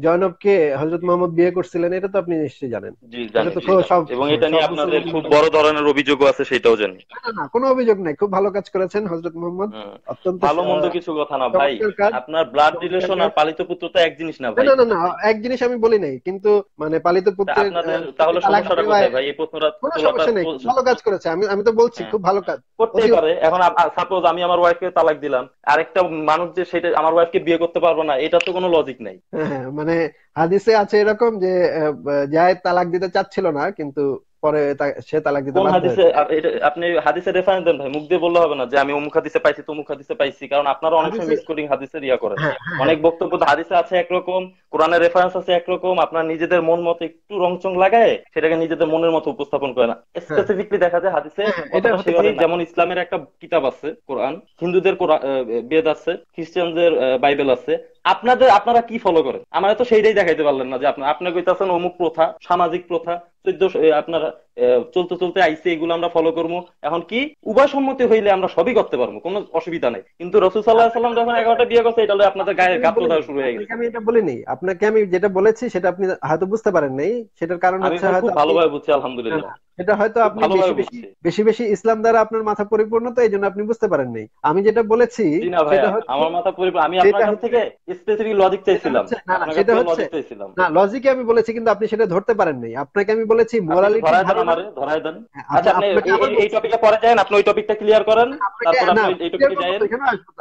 জয়নব কে হজরত মোহাম্মদ বিয়ে করছিলেন এটা তো আপনি নিশ্চয়ই জানেন এবং এটা নিয়ে আপনাদের খুব বড় ধরনের আছে সেটাও জানি না কোনো অভিযোগ নাই খুব ভালো কাজ করেছেন হজরত মোহাম্মদ অত্যন্ত ভালো মন্দ কিছু কথা না ভাই আপনার ব্লাড রিলেশন আর পালিত পুত্র তো এক জিনিস না ভাই না না না এক জিনিস আমি বলি নাই কিন্তু মানে পালিত পুত্রের তাহলে সমস্যাটা কোথায় ভাই এই প্রশ্নটা ভালো কাজ করেছে আমি আমি তো বলছি হ্যাঁ। খুব ভালো কাজ করতে পারে এখন সাপোজ আমি আমার ওয়াইফকে তালাক দিলাম আরেকটা মানুষ যে সেটা আমার ওয়াইফকে বিয়ে করতে পারবো না এটা তো কোনো লজিক নাই হ্যাঁ, মানে হাদিসে আছে এরকম যে যায় তালাক দিতে চাচ্ছিল না কিন্তু পরে সে তালাক দিতে হাদিসে আপনি হাদিসে রেফারেন্স দেন ভাই মুখ দিয়ে বললে হবে না যে আমি অমুক হাদিসে পাইছি তো তমুক হাদিসে পাইছি কারণ আপনারা অনেক সময় মিসকোডিং হাদিসের ইয়া করেন হ্যাঁ, হ্যাঁ। অনেক বক্তব্য হাদিসে আছে একরকম কোরআনের রেফারেন্স আছে একরকম আপনার নিজেদের মন মতো একটু রংচং লাগায় সেটাকে নিজেদের মনের মতো উপস্থাপন করে না স্পেসিফিকলি হ্যাঁ। দেখা যায় হাদিসে হ্যাঁ, হ্যাঁ, যেমন ইসলামের একটা কিতাব আছে কোরআন হিন্দুদের বেদ আছে খ্রিস্টানদের বাইবেল আছে আপনাদের আপনারা কি ফলো করেন আমার তো সেইটাই দেখাইতে পারলেন না যে আপনার আপনি কইতাছেন অমুক প্রথা সামাজিক প্রথা চোদ্দ আপনারা চলতে চলতে আইসে এগুলো আমরা ফলো করবো এখন কি উভয় সম্মতি হইলে আমরা সবই করতে পারবো কোনো অসুবিধা নাই কিন্তু রসুল সাল্লাহ সাল্লাম যখন এগারোটা বিয়ে করছে এটা আপনাদের গায়ে গাপ শুরু হয়ে গেছে আমি এটা বলিনি আপনাকে আমি যেটা বলেছি সেটা আপনি হয়তো বুঝতে পারেন নাই সেটার কারণ হচ্ছে হয়তো ভালোভাবে বুঝছি আলহামদুলিল্লাহ হ্যাঁ। এটা হয়তো আপনি বেশি বেশি বেশি বেশি ইসলাম দ্বারা আপনার মাথা পরিপূর্ণ তো এই জন্য আপনি বুঝতে পারেন নাই আমি যেটা বলেছি আমার মাথা পরিপূর্ণ আমি আপনার কাছ থেকে স্পেসিফিক লজিক চাইছিলাম সেটা হচ্ছে না আমি বলেছি কিন্তু আপনি সেটা ধরতে পারেন নাই আপনাকে আমি বলেছি মোরালিটি ধরায় দেন হ্যাঁ, আচ্ছা, আচ্ছা আপনি এই পরে যান আপনি ওই টপিকটা ক্লিয়ার করেন তারপর আপনি এই টপিকে যান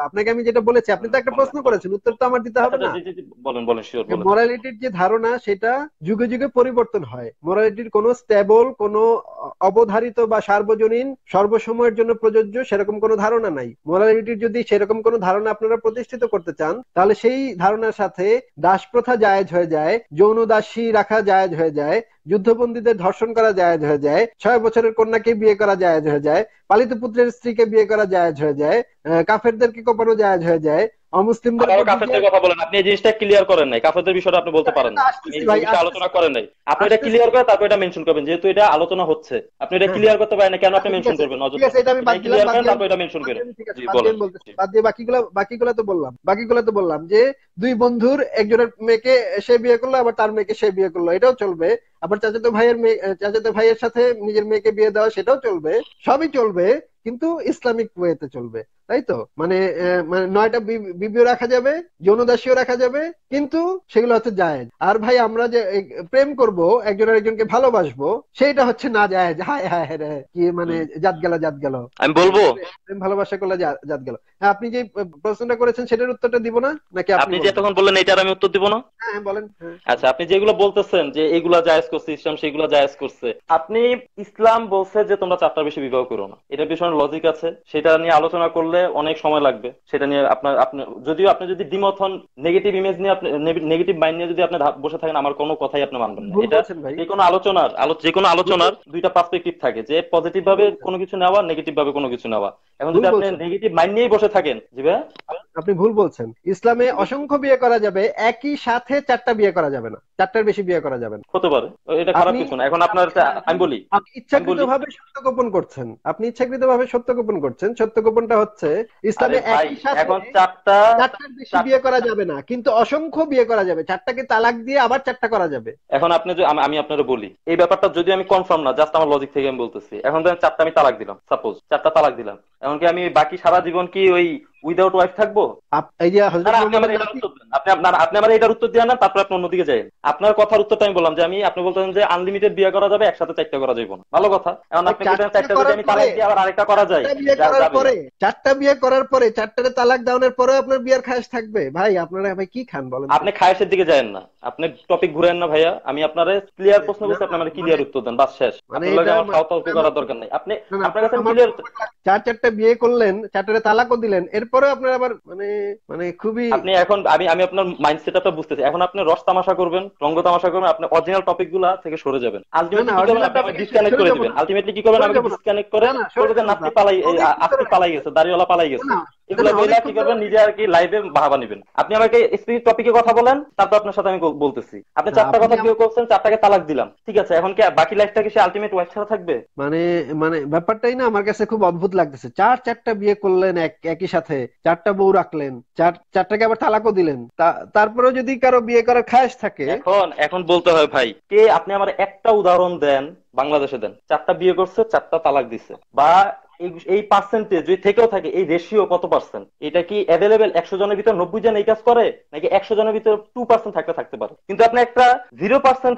আপনাকে আমি যেটা বলেছি আপনি তো একটা প্রশ্ন করেছেন উত্তর তো আমার দিতে হবে আচ্ছা, না বলেন বলেন শিওর বলেন মোরালিটির যে ধারণা সেটা যুগে যুগে পরিবর্তন হয় মোরালিটির কোনো স্টেবল কোনো অবধারিত বা সার্বজনীন সর্বসময়ের জন্য প্রযোজ্য সেরকম কোনো ধারণা নাই মোরালিটির যদি সেরকম কোনো ধারণা আপনারা প্রতিষ্ঠিত করতে চান তাহলে সেই ধারণার সাথে দাস প্রথা জায়েজ হয়ে যায় যৌন দাসী রাখা জায়েজ হয়ে যায় যুদ্ধবন্দীদের ধর্ষণ করা জায়েজ হয়ে যায় ছয় বছরের কন্যাকে বিয়ে করা জায়েজ হয়ে যায় পালিত পুত্রের স্ত্রীকে বিয়ে করা জায়েজ হয়ে যায় কাফেরদেরকে কপানো জায়েজ হয়ে যায় অমুসলিমদের কাফেরদের কথা বলেন আপনি এই জিনিসটা ক্লিয়ার করেন নাই কাফেরদের বিষয়টা আপনি বলতে পারেন আলোচনা করেন নাই আপনি এটা ক্লিয়ার করে তারপর এটা মেনশন করবেন যেহেতু এটা আলোচনা হচ্ছে আপনি এটা ক্লিয়ার করতে পারেন কেন আপনি মেনশন করবেন ঠিক আছে এটা আমি বাদ দিলাম তারপর এটা মেনশন করেন জি বলেন বাদ দিয়ে বাকিগুলো বাকিগুলো তো বললাম বাকিগুলো তো বললাম যে দুই বন্ধুর একজনের মেয়েকে সে বিয়ে করলো আবার তার মেয়েকে সে বিয়ে করলো এটাও চলবে আবার চাচাতো ভাইয়ের মেয়ে চাচাতো ভাইয়ের সাথে নিজের মেয়েকে বিয়ে দেওয়া সেটাও চলবে সবই চলবে কিন্তু ইসলামিক ওয়েতে চলবে তাই তো মানে মানে নয়টা বিবিও রাখা যাবে যৌনদাসীও রাখা যাবে কিন্তু সেগুলো হচ্ছে জায়েজ আর ভাই আমরা যে প্রেম করব একজন আরেকজনকে ভালোবাসবো সেইটা হচ্ছে না জায়েজ হায় হায় রে কি মানে জাত গেল জাত গেল আমি বলবো প্রেম ভালোবাসা করলে জাত গেল হ্যাঁ আপনি যে প্রশ্নটা করেছেন সেটার উত্তরটা দিব না নাকি আপনি যে তখন বললেন এটার আমি উত্তর দিব না হ্যাঁ, হ্যাঁ বলেন হ্যাঁ। আচ্ছা আপনি যেগুলো বলতেছেন যে এগুলা জায়েজ করছে ইসলাম সেগুলো জায়েজ করছে আপনি ইসলাম বলছে যে তোমরা চারটা বেশি বিবাহ করো না এটা পিছনে লজিক আছে সেটা নিয়ে আলোচনা করলে হবে অনেক সময় লাগবে সেটা নিয়ে আপনার আপনি যদিও আপনি যদি দ্বিমত হন নেগেটিভ ইমেজ নিয়ে আপনি নেগেটিভ মাইন্ড নিয়ে যদি আপনি বসে থাকেন আমার কোনো কথাই আপনি মানবেন না এটা যে কোনো আলোচনার যে কোনো আলোচনার দুইটা পার্সপেক্টিভ থাকে যে পজিটিভ ভাবে কোনো কিছু নেওয়া নেগেটিভ ভাবে কোনো কিছু নেওয়া এখন যদি আপনি নেগেটিভ মাইন্ড নিয়েই বসে থাকেন জি ভাই আপনি ভুল বলছেন ইসলামে অসংখ্য বিয়ে করা যাবে একই সাথে চারটা বিয়ে করা যাবে না চারটার বেশি বিয়ে করা যাবে না হতে পারে এটা খারাপ কিছু না এখন আপনার আমি বলি আপনি ইচ্ছাকৃতভাবে সত্য গোপন করছেন আপনি ইচ্ছাকৃতভাবে সত্য গোপন করছেন সত্য গোপনটা হচ্ছে আছে ইসলামে একই সাথে বিয়ে করা যাবে না কিন্তু অসংখ্য বিয়ে করা যাবে চারটাকে তালাক দিয়ে আবার চারটা করা যাবে এখন আপনি আমি আপনার বলি এই ব্যাপারটা যদি আমি কনফার্ম না জাস্ট আমার লজিক থেকে আমি বলতেছি এখন ধরেন চারটা আমি তালাক দিলাম সাপোজ চারটা তালাক দিলাম এমনকি আমি বাকি সারা জীবন কি ওই উইদাউট ওয়াইফ থাকবো আপনি আমার এটার উত্তর দিয়ে না তারপর আপনি অন্যদিকে যাই আপনার কথার উত্তরটা আমি বললাম যে আমি আপনি বলতেন যে আনলিমিটেড বিয়ে করা যাবে একসাথে চারটা করা যাবে না ভালো কথা এখন আপনি চারটা আমি তালাক দিয়ে আবার আরেকটা করা যায় চারটা বিয়ে করার পরে চারটারে তালাক দাউনের পরে আপনার বিয়ের খায়স থাকবে ভাই আপনারা ভাই কি খান বলেন আপনি খায়সের দিকে যায়েন না আপনি টপিক ঘুরেন না ভাইয়া আমি আপনার ক্লিয়ার প্রশ্ন করছি আপনি আমাকে ক্লিয়ার মানে- উত্তর দেন বাস শেষ মানে আপনার লাগে করার মানে- দরকার নাই আপনি আপনার কাছে ক্লিয়ার চার চারটা একটা বিয়ে করলেন চারটারে তালাকও দিলেন এরপরে আপনার আবার মানে মানে খুবই আপনি এখন আমি আমি আপনার মাইন্ডসেটটা তো বুঝতেছি এখন আপনি রস তামাশা করবেন রঙ্গ তামাশা করবেন আপনি অরিজিনাল টপিক গুলা থেকে সরে যাবেন ডিসকানেক্ট করে দিবেন আলটিমেটলি কি করবেন আমি ডিসকানেক্ট করে বলবেন আপনি পালাই আপনি পালাই গেছে দাড়িওয়ালা পালাই গেছে এগুলো কি করবেন নিজে আর কি লাইভে ভাবা আপনি আমাকে টপিকে কথা বলেন তারপর আপনার সাথে আমি বলতেছি আপনি চারটা কথা করছেন চারটাকে তালাক দিলাম ঠিক আছে এখন কি বাকি লাইফটা কি সে আলটিমেট ওয়াইফ ছাড়া থাকবে মানে মানে ব্যাপারটাই না আমার কাছে খুব অদ্ভুত লাগতেছে চার চারটা বিয়ে করলেন এক একই সাথে চারটা বউ রাখলেন চার চারটাকে আবার তালাকও দিলেন তারপরে যদি কারো বিয়ে করার খায়েশ থাকে এখন এখন বলতে হয় ভাই কে আপনি আমার একটা উদাহরণ দেন বাংলাদেশে দেন চারটা বিয়ে করছে চারটা তালাক দিছে বা এই পার্সেন্টেজ যদি থেকেও থাকে এই রেশিও কত পার্সেন্ট এটা কি অ্যাভেলেবেল একশো জনের ভিতরে নব্বই জন এই কাজ করে নাকি একশো জনের ভিতরে টু পার্সেন্ট থাকতে থাকতে পারে কিন্তু আপনি একটা জিরো পার্সেন্ট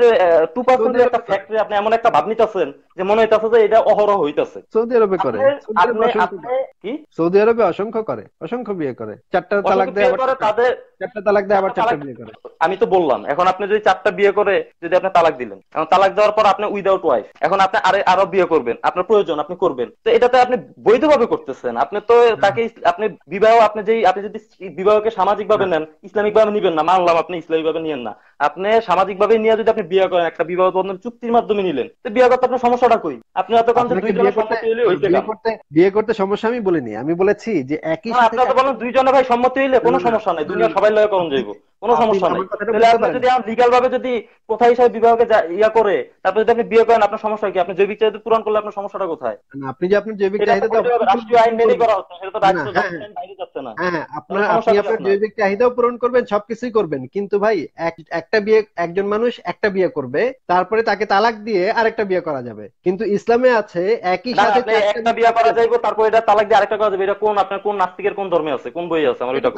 টু পার্সেন্টের একটা ফ্যাক্টরি আপনি এমন একটা ভাব নিতেছেন যে মনে হইতেছে যে এটা অহরহ হইতেছে সৌদি আরবে করে কি সৌদি আরবে অসংখ্য করে অসংখ্য বিয়ে করে চারটা তালাক দেয় আবার তাদের চারটা তালাক দেয় আবার চারটা বিয়ে করে আমি তো বললাম এখন আপনি যদি চারটা বিয়ে করে যদি আপনি তালাক দিলেন এখন তালাক দেওয়ার পর আপনি উইদাউট ওয়াইফ এখন আপনি আরে আরো বিয়ে করবেন আপনার প্রয়োজন আপনি করবেন তো এটাতে আপনি বৈধভাবে করতেছেন আপনি তো হ্যাঁ। তাকে আপনি বিবাহ আপনি যেই আপনি যদি বিবাহকে সামাজিক ভাবে হ্যাঁ। নেন ইসলামিক ভাবে নিবেন না মানলাম আপনি ইসলামিক ভাবে নিয়েন না আপনি সামাজিক ভাবে নিয়ে যদি আপনি বিয়ে করেন একটা বিবাহ বন্ধন চুক্তির মাধ্যমে নিলেন তো বিয়ে করতে আপনার সমস্যাটা কই আপনি এত কম দুই জনের সম্মতি হইলে হইতে করতে বিয়ে করতে সমস্যা আমি বলিনি আমি বলেছি যে একই সাথে আপনি তো বলেন দুই জনের ভাই সম্মতি হইলে কোনো সমস্যা নাই দুনিয়া সবাই লয় করুন যাইবো কোনো সমস্যা নেই যদি লিগাল ভাবে যদি কোথায় হিসাবে বিবাহকে ইয়া করে তারপর যদি আপনি বিয়ে করেন আপনার সমস্যা কি আপনি জৈবিক চাহিদা পূরণ করলে আপনার সমস্যাটা কোথায় না আপনি যে আপনার জৈবিক চাহিদা রাষ্ট্রীয় আইন মেনে করা হচ্ছে সেটা তো রাষ্ট্র বাইরে হ্যাঁ, যাচ্ছে না হ্যাঁ আপনার আপনি আপনার জৈবিক চাহিদাও পূরণ করবেন সবকিছুই করবেন কিন্তু ভাই একটা বিয়ে একজন মানুষ একটা বিয়ে করবে তারপরে তাকে তালাক দিয়ে আরেকটা বিয়ে করা যাবে কিন্তু ইসলামে আছে একই সাথে একটা বিয়ে করা যাইবো তারপর এটা তালাক দিয়ে আরেকটা করা যাবে এটা কোন আপনার কোন নাস্তিকের কোন ধর্মে আছে কোন বইয়ে আছে আমার এটা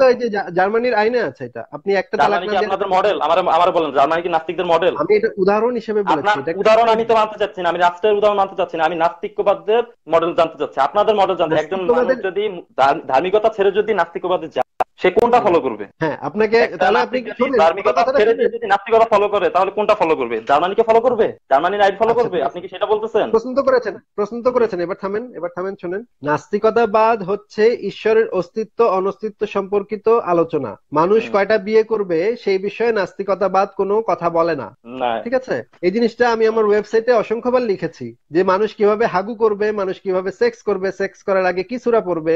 জার্মানির আইনে আছে এটা আপনি এক আপনাদের মডেল আমার বলেন নাস্তিকদের মডেল উদাহরণ উদাহরণ আমি তো চাচ্ছি না আমি উদাহরণ চাচ্ছি আমি মডেল জানতে চাচ্ছি আপনাদের মডেল জানতে একজন ধার্মিকতা ছেড়ে যদি নাস্তিকবাদে যায় সে কোনটা ফলো করবে হ্যাঁ আপনাকে তাহলে আপনি নাস্তিকতা ফলো করে তাহলে কোনটা ফলো করবে জার্মানিকে ফলো করবে জার্মানি রাইট ফলো করবে আপনি কি সেটা বলতেছেন প্রশ্ন তো করেছেন প্রশ্ন তো করেছেন এবার থামেন এবার থামেন শুনেন নাস্তিকতাবাদ হচ্ছে ঈশ্বরের অস্তিত্ব অনস্তিত্ব সম্পর্কিত আলোচনা মানুষ কয়টা বিয়ে করবে সেই বিষয়ে নাস্তিকতাবাদ কোনো কথা বলে না ঠিক আছে এই জিনিসটা আমি আমার ওয়েবসাইটে অসংখ্যবার লিখেছি যে মানুষ কিভাবে হাগু করবে মানুষ কিভাবে সেক্স করবে সেক্স করার আগে কি সুরা পড়বে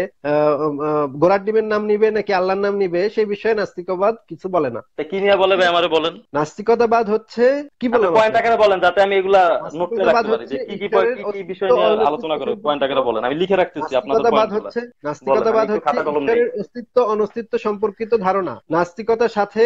গোড়ার ডিমের নাম নিবে নাকি আল্লাহ কার নাম নিবে সেই বিষয়ে নাস্তিকবাদ কিছু বলে না কি নিয়ে বলে ভাই আমারে বলেন নাস্তিকতাবাদ হচ্ছে কি বলে পয়েন্ট আকারে বলেন যাতে আমি এগুলা নোট করে রাখতে পারি যে কি কি কি বিষয় নিয়ে আলোচনা করব পয়েন্ট আকারে বলেন আমি লিখে রাখতেছি আপনাদের পয়েন্ট হচ্ছে নাস্তিকতাবাদ হচ্ছে অস্তিত্ব অনস্তিত্ব সম্পর্কিত ধারণা নাস্তিকতার সাথে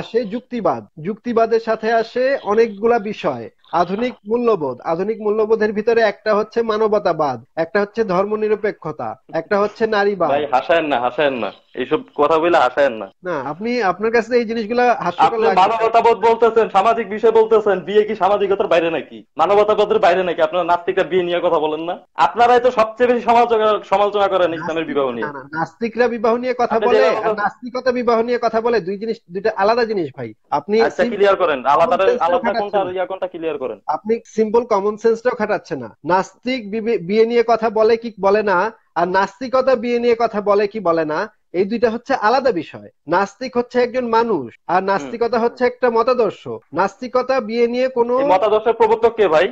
আসে যুক্তিবাদ যুক্তিবাদের সাথে আসে অনেকগুলা বিষয় আধুনিক মূল্যবোধ আধুনিক মূল্যবোধের ভিতরে একটা হচ্ছে মানবতাবাদ একটা হচ্ছে ধর্মনিরপেক্ষতা একটা হচ্ছে নারীবাদ ভাই হাসায়েন না হাসায়েন না এইসব কথা বলে হাসায়েন না না আপনি আপনার কাছে এই জিনিসগুলো হাস্যকর লাগে মানবতাবোধ বলতেছেন সামাজিক বিষয় বলতেছেন বিয়ে কি সামাজিকতার বাইরে নাকি মানবতাবোধের বাইরে নাকি আপনারা নাস্তিকরা বিয়ে নিয়ে কথা বলেন না আপনারাই তো সবচেয়ে বেশি সমালোচনা সমালোচনা করেন ইসলামের বিবাহ নিয়ে নাস্তিকরা বিবাহ নিয়ে কথা বলে নাস্তিকতা বিবাহ নিয়ে কথা বলে দুই জিনিস দুইটা আলাদা জিনিস ভাই আপনি আচ্ছা ক্লিয়ার করেন আলাদা আলাদা কোনটা ইয়া কোনটা ক্লিয়ার করেন করেন আপনি সিম্পল কমন সেন্সটাও খাটাচ্ছে না নাস্তিক বিয়ে নিয়ে কথা বলে কি বলে না আর নাস্তিকতা বিয়ে নিয়ে কথা বলে কি বলে না এই দুইটা হচ্ছে আলাদা বিষয় নাস্তিক হচ্ছে একজন মানুষ আর নাস্তিকতা হচ্ছে একটা মতাদর্শ নাস্তিকতা বিয়ে নিয়ে কোনো মতাদর্শের প্রবর্তক কে ভাই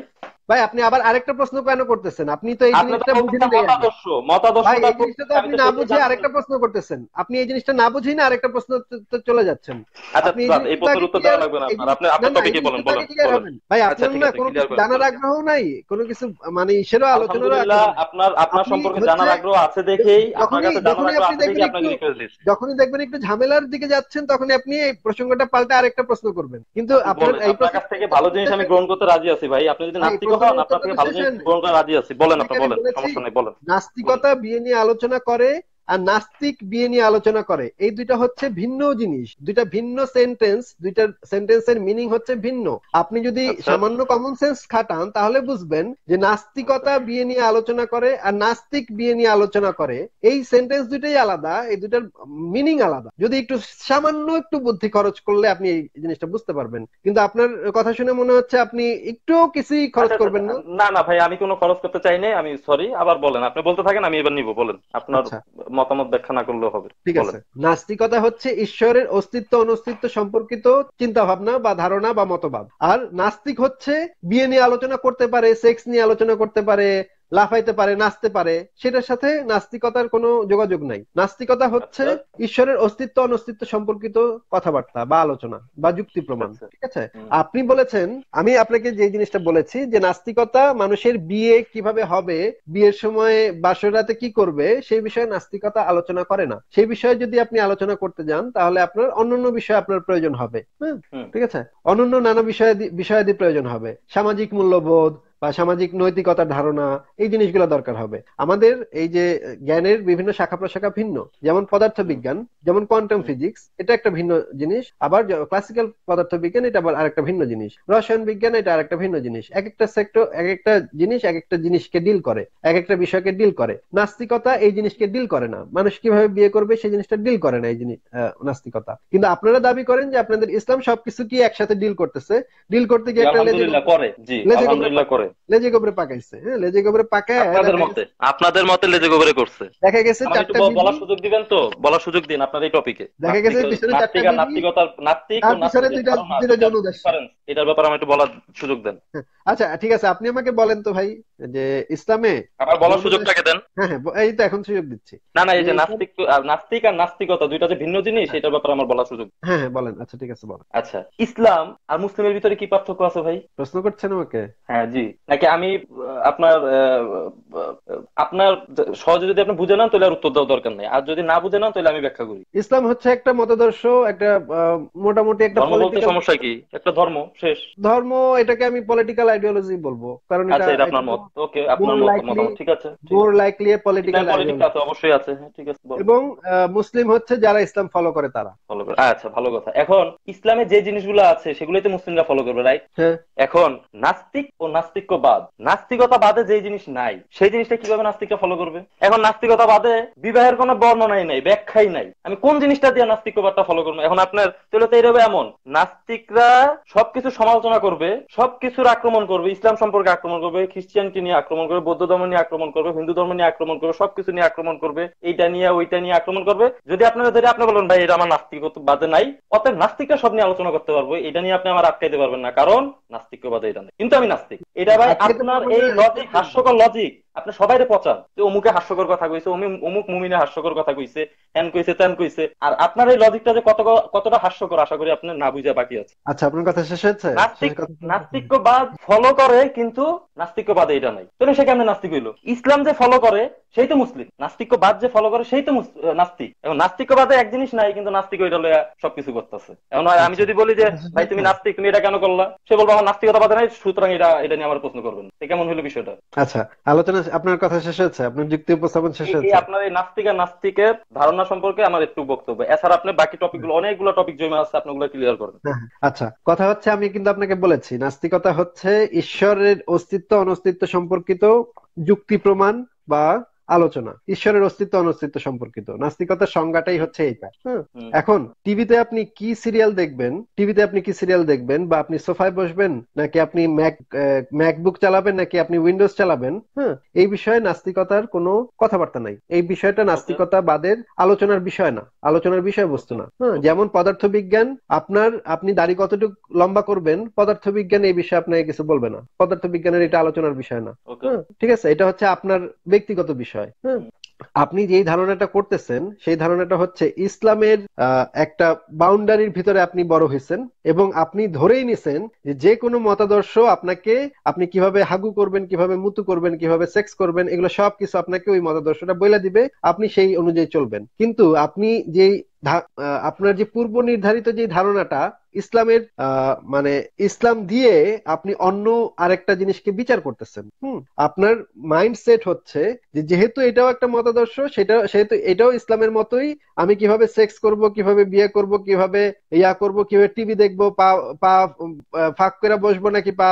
ভাই আপনি আবার আরেকটা প্রশ্ন কেন করতেছেন আপনি তো এই জিনিসটা বুঝেন ভাই এই জিনিসটা তো আপনি না বুঝে আরেকটা প্রশ্ন করতেছেন আপনি এই জিনিসটা না বুঝেই না আরেকটা প্রশ্ন তো চলে যাচ্ছেন আচ্ছা, আপনি এই প্রশ্নের উত্তর দেওয়া লাগবে না আর আপনি আপনার টপিকে বলেন বলেন ভাই আপনার না আচ্ছা, কোনো জানার আগ্রহ নাই কোনো কিছু মানে ইসেরও আলোচনারও আপনার আপনার সম্পর্কে জানার আগ্রহ আছে দেখেই আপনার কাছে জানার আগ্রহ আছে দেখেই আপনাকে রিকোয়েস্ট দিচ্ছি যখনই দেখবেন একটু ঝামেলার দিকে যাচ্ছেন তখনই আপনি এই প্রসঙ্গটা পাল্টে আরেকটা প্রশ্ন করবেন কিন্তু আপনার এই প্রশ্ন থেকে ভালো জিনিস আমি গ্রহণ করতে রাজি আছি ভাই আপনি যদি নাস্তিক আপনার থেকে ভালো জিনিস গ্রহণ করে রাজি আছি বলেন আপনি বলেন সমস্যা নাই বলেন নাস্তিকতা বিয়ে নিয়ে আলোচনা করে আর নাস্তিক বিয়ে নিয়ে আলোচনা করে এই দুইটা হচ্ছে ভিন্ন জিনিস দুইটা ভিন্ন সেন্টেন্স দুইটা সেন্টেন্সের মিনিং হচ্ছে ভিন্ন আপনি যদি আচ্ছা। সামান্য কমন সেন্স খাটান তাহলে বুঝবেন যে নাস্তিকতা বিয়ে নিয়ে আলোচনা করে আর নাস্তিক বিয়ে নিয়ে আলোচনা করে এই সেন্টেন্স দুইটাই আলাদা এই দুইটার মিনিং আলাদা যদি একটু সামান্য একটু বুদ্ধি খরচ করলে আপনি এই জিনিসটা বুঝতে পারবেন কিন্তু আপনার কথা শুনে মনে হচ্ছে আপনি একটু কিছুই খরচ আচ্ছা, করবেন আচ্ছা। না না ভাই আমি কোনো খরচ করতে চাই না আমি সরি আবার বলেন আপনি বলতে থাকেন আমি এবার নিব বলেন আপনার মতামত ব্যাখ্যা না করলেও হবে ঠিক আছে নাস্তিকতা হচ্ছে ঈশ্বরের অস্তিত্ব অনস্তিত্ব সম্পর্কিত চিন্তা ভাবনা বা ধারণা বা মতবাদ আর নাস্তিক হচ্ছে বিয়ে নিয়ে আলোচনা করতে পারে সেক্স নিয়ে আলোচনা করতে পারে লাফাইতে পারে নাচতে পারে সেটার সাথে নাস্তিকতার কোনো যোগাযোগ নাই নাস্তিকতা হচ্ছে আচ্ছা। ঈশ্বরের অস্তিত্ব অনস্তিত্ব সম্পর্কিত কথাবার্তা বা আলোচনা বা যুক্তি প্রমাণ আচ্ছা। ঠিক আছে আপনি বলেছেন আমি আপনাকে যে জিনিসটা বলেছি যে নাস্তিকতা মানুষের বিয়ে কিভাবে হবে বিয়ের সময় বাসরাতে কি করবে সেই বিষয়ে নাস্তিকতা আলোচনা করে না সেই বিষয়ে যদি আপনি আলোচনা করতে যান তাহলে আপনার অন্যান্য বিষয়ে আপনার প্রয়োজন হবে ঠিক আছে অন্যান্য নানা বিষয় বিষয়াদি প্রয়োজন হবে সামাজিক মূল্যবোধ বা সামাজিক নৈতিকতার ধারণা এই জিনিসগুলো দরকার হবে আমাদের এই যে জ্ঞানের বিভিন্ন শাখা প্রশাখা ভিন্ন যেমন পদার্থ বিজ্ঞান যেমন কোয়ান্টাম ফিজিক্স এটা একটা ভিন্ন জিনিস আবার ক্লাসিক্যাল পদার্থ বিজ্ঞান এটা আবার আরেকটা ভিন্ন জিনিস রসায়ন বিজ্ঞান এটা আরেকটা ভিন্ন জিনিস এক একটা সেক্টর এক একটা জিনিস এক একটা জিনিসকে ডিল করে এক একটা বিষয়কে ডিল করে নাস্তিকতা এই জিনিসকে ডিল করে না মানুষ কিভাবে বিয়ে করবে সেই জিনিসটা ডিল করে না এই জিনিস নাস্তিকতা কিন্তু আপনারা দাবি করেন যে আপনাদের ইসলাম সবকিছু কি একসাথে ডিল করতেছে ডিল করতে গিয়ে একটা করে জি আলহামদুলিল্লাহ করে লেজে গোবরে পাকাইছে হ্যাঁ লেজে গোবরে পাকায় আপনাদের মতে আপনাদের মতে লেজে গোবরে করছে দেখা গেছে চারটা বলার সুযোগ দিবেন তো বলার সুযোগ দিন আপনাদের এই টপিকে দেখা গেছে পিছনে চারটা নাত্তিকতার নাত্তিক ও নাত্তিক দুইটা দুইটা যৌন এটার ব্যাপারে আমাকে বলার সুযোগ দেন [LAUGHS] আচ্ছা ঠিক আছে আপনি আমাকে বলেন তো ভাই যে ইসলামে আমার বলার সুযোগটাকে দেন [LAUGHS] হ্যাঁ, হ্যাঁ এই তো এখন সুযোগ দিচ্ছি না না এই যে নাস্তিক নাস্তিক আর নাস্তিকতা দুইটা যে ভিন্ন জিনিস হ্যাঁ। এটার ব্যাপারে আমার বলার সুযোগ হ্যাঁ, হ্যাঁ বলেন আচ্ছা ঠিক আছে বলেন আচ্ছা ইসলাম আর মুসলিমের ভিতরে কি পার্থক্য আছে ভাই প্রশ্ন করছেন আমাকে হ্যাঁ জি নাকি আমি আপনার আপনার সহজে যদি আপনি বুঝে নেন তাহলে আর উত্তর দেওয়া দরকার নেই আর যদি না বুঝে নেন তাহলে আমি ব্যাখ্যা করি ইসলাম হচ্ছে একটা মতাদর্শ একটা মোটামুটি একটা সমস্যা কি একটা ধর্ম শেষ ধর্ম এটাকে আমি পলিটিক্যাল আইডিওলজি বলবো কারণ আচ্ছা, এটা এটা আপনার মত ওকে আপনার মত ঠিক আছে more likely a political ideology আছে অবশ্যই আছে হ্যাঁ, ঠিক আছে বল এবং মুসলিম হচ্ছে যারা ইসলাম ফলো করে তারা ফলো করে আচ্ছা ভালো কথা এখন ইসলামে যে জিনিসগুলো আছে সেগুলোই তো মুসলিমরা ফলো করবে রাইট হ্যাঁ। এখন নাস্তিক ও নাস্তিক্যবাদ নাস্তিকতা বাদে যে জিনিস নাই সেই জিনিসটা কিভাবে নাস্তিকরা ফলো করবে এখন নাস্তিকতা বাদে বিবাহের কোনো বর্ণনাই নাই ব্যাখ্যাই নাই আমি কোন জিনিসটা দিয়ে নাস্তিকবাদটা ফলো করবো এখন আপনার তাহলে তো এরকম এমন নাস্তিকরা সবকিছু কিছু সমালোচনা করবে সব কিছুর আক্রমণ করবে ইসলাম সম্পর্কে আক্রমণ করবে খ্রিস্টিয়ানকে নিয়ে আক্রমণ করবে বৌদ্ধ ধর্ম নিয়ে আক্রমণ করবে হিন্দু ধর্ম নিয়ে আক্রমণ করবে সবকিছু নিয়ে আক্রমণ করবে এইটা নিয়ে ওইটা নিয়ে আক্রমণ করবে যদি আপনারা ধরে আপনি বলেন ভাই এটা আমার নাস্তিক বাদে নাই অতএব নাস্তিকটা সব নিয়ে আলোচনা করতে পারবো এটা নিয়ে আপনি আমার আটকাইতে পারবেন না কারণ নাস্তিক বাদে এটা নেই কিন্তু আমি নাস্তিক এটা ভাই আপনার এই লজিক হাস্যকর লজিক আপনি সবাই পচান যে অমুকে হাস্যকর কথা কইছে অমুক মুমিনে হাস্যকর কথা কইছে হ্যান কইছে ত্যান কইছে আর আপনার এই লজিকটা যে কত কতটা হাস্যকর আশা করি আপনি না বুঝে বাকি আছে আচ্ছা আপনার কথা শেষ হয়েছে নাস্তিক্যবাদ ফলো করে কিন্তু নাস্তিক্যবাদ এটা নাই তাহলে সে কেমন নাস্তিক হইলো ইসলাম যে ফলো করে সেই তো মুসলিম নাস্তিক্যবাদ যে ফলো করে সেই তো নাস্তিক এখন নাস্তিক্যবাদে এক জিনিস নাই কিন্তু নাস্তিক ওইটা লইয়া সবকিছু করতেছে এখন আমি যদি বলি যে ভাই তুমি নাস্তিক তুমি এটা কেন করলা সে বলবো আমার বাদে নাই সুতরাং এটা এটা নিয়ে আমার প্রশ্ন করবেন কেমন হলো বিষয়টা আচ্ছা আলোচনা আপনার কথা শেষ হয়েছে আপনার যুক্তি উপস্থাপন শেষ হয়েছে আপনার এই নাস্তিক আর নাস্তিকের ধারণা সম্পর্কে আমার একটু বক্তব্য এছাড়া আপনি বাকি টপিকগুলো অনেকগুলো টপিক জমে আছে ওগুলো ক্লিয়ার করেন আচ্ছা কথা হচ্ছে আমি কিন্তু আপনাকে বলেছি নাস্তিকতা হচ্ছে ঈশ্বরের অস্তিত্ব অনস্তিত্ব সম্পর্কিত যুক্তি প্রমাণ বা আলোচনা ঈশ্বরের অস্তিত্ব অনস্তিত্ব সম্পর্কিত নাস্তিকতার সংজ্ঞাটাই হচ্ছে এইটা হ্যাঁ? এখন টিভিতে আপনি কি সিরিয়াল দেখবেন টিভিতে আপনি কি সিরিয়াল দেখবেন বা আপনি সোফায় বসবেন নাকি আপনি ম্যাক ম্যাকবুক চালাবেন নাকি আপনি উইন্ডোজ চালাবেন হ্যাঁ এই বিষয়ে নাস্তিকতার কোনো কথাবার্তা নাই এই বিষয়টা আচ্ছা। নাস্তিকতা বাদের আলোচনার বিষয় না আলোচনার বিষয়বস্তু না হ্যাঁ যেমন পদার্থবিজ্ঞান আপনার আপনি দাড়ি কতটুকু লম্বা করবেন পদার্থবিজ্ঞান এই বিষয়ে আপনাকে কিছু বলবে না পদার্থবিজ্ঞানের এটা আলোচনার বিষয় না হ্যাঁ? ঠিক আছে এটা হচ্ছে আপনার ব্যক্তিগত বিষয় বিষয় আপনি যে ধারণাটা করতেছেন সেই ধারণাটা হচ্ছে ইসলামের একটা বাউন্ডারির ভিতরে আপনি বড় হয়েছেন এবং আপনি ধরেই নিছেন যে যে কোনো মতাদর্শ আপনাকে আপনি কিভাবে হাগু করবেন কিভাবে মুতু করবেন কিভাবে সেক্স করবেন এগুলো সবকিছু আপনাকে ওই মতাদর্শটা বলে দিবে আপনি সেই অনুযায়ী চলবেন কিন্তু আপনি যে আপনার যে পূর্ব নির্ধারিত যে ধারণাটা ইসলামের মানে ইসলাম দিয়ে আপনি অন্য আরেকটা জিনিসকে বিচার করতেছেন আপনার মাইন্ডসেট হচ্ছে যে যেহেতু এটাও একটা মতাদর্শ সেটা সেহেতু এটাও ইসলামের মতোই আমি কিভাবে সেক্স করব কিভাবে বিয়ে করব কিভাবে ইয়া করব কিভাবে টিভি দেখব পা পা ফাঁক করে বসবো নাকি পা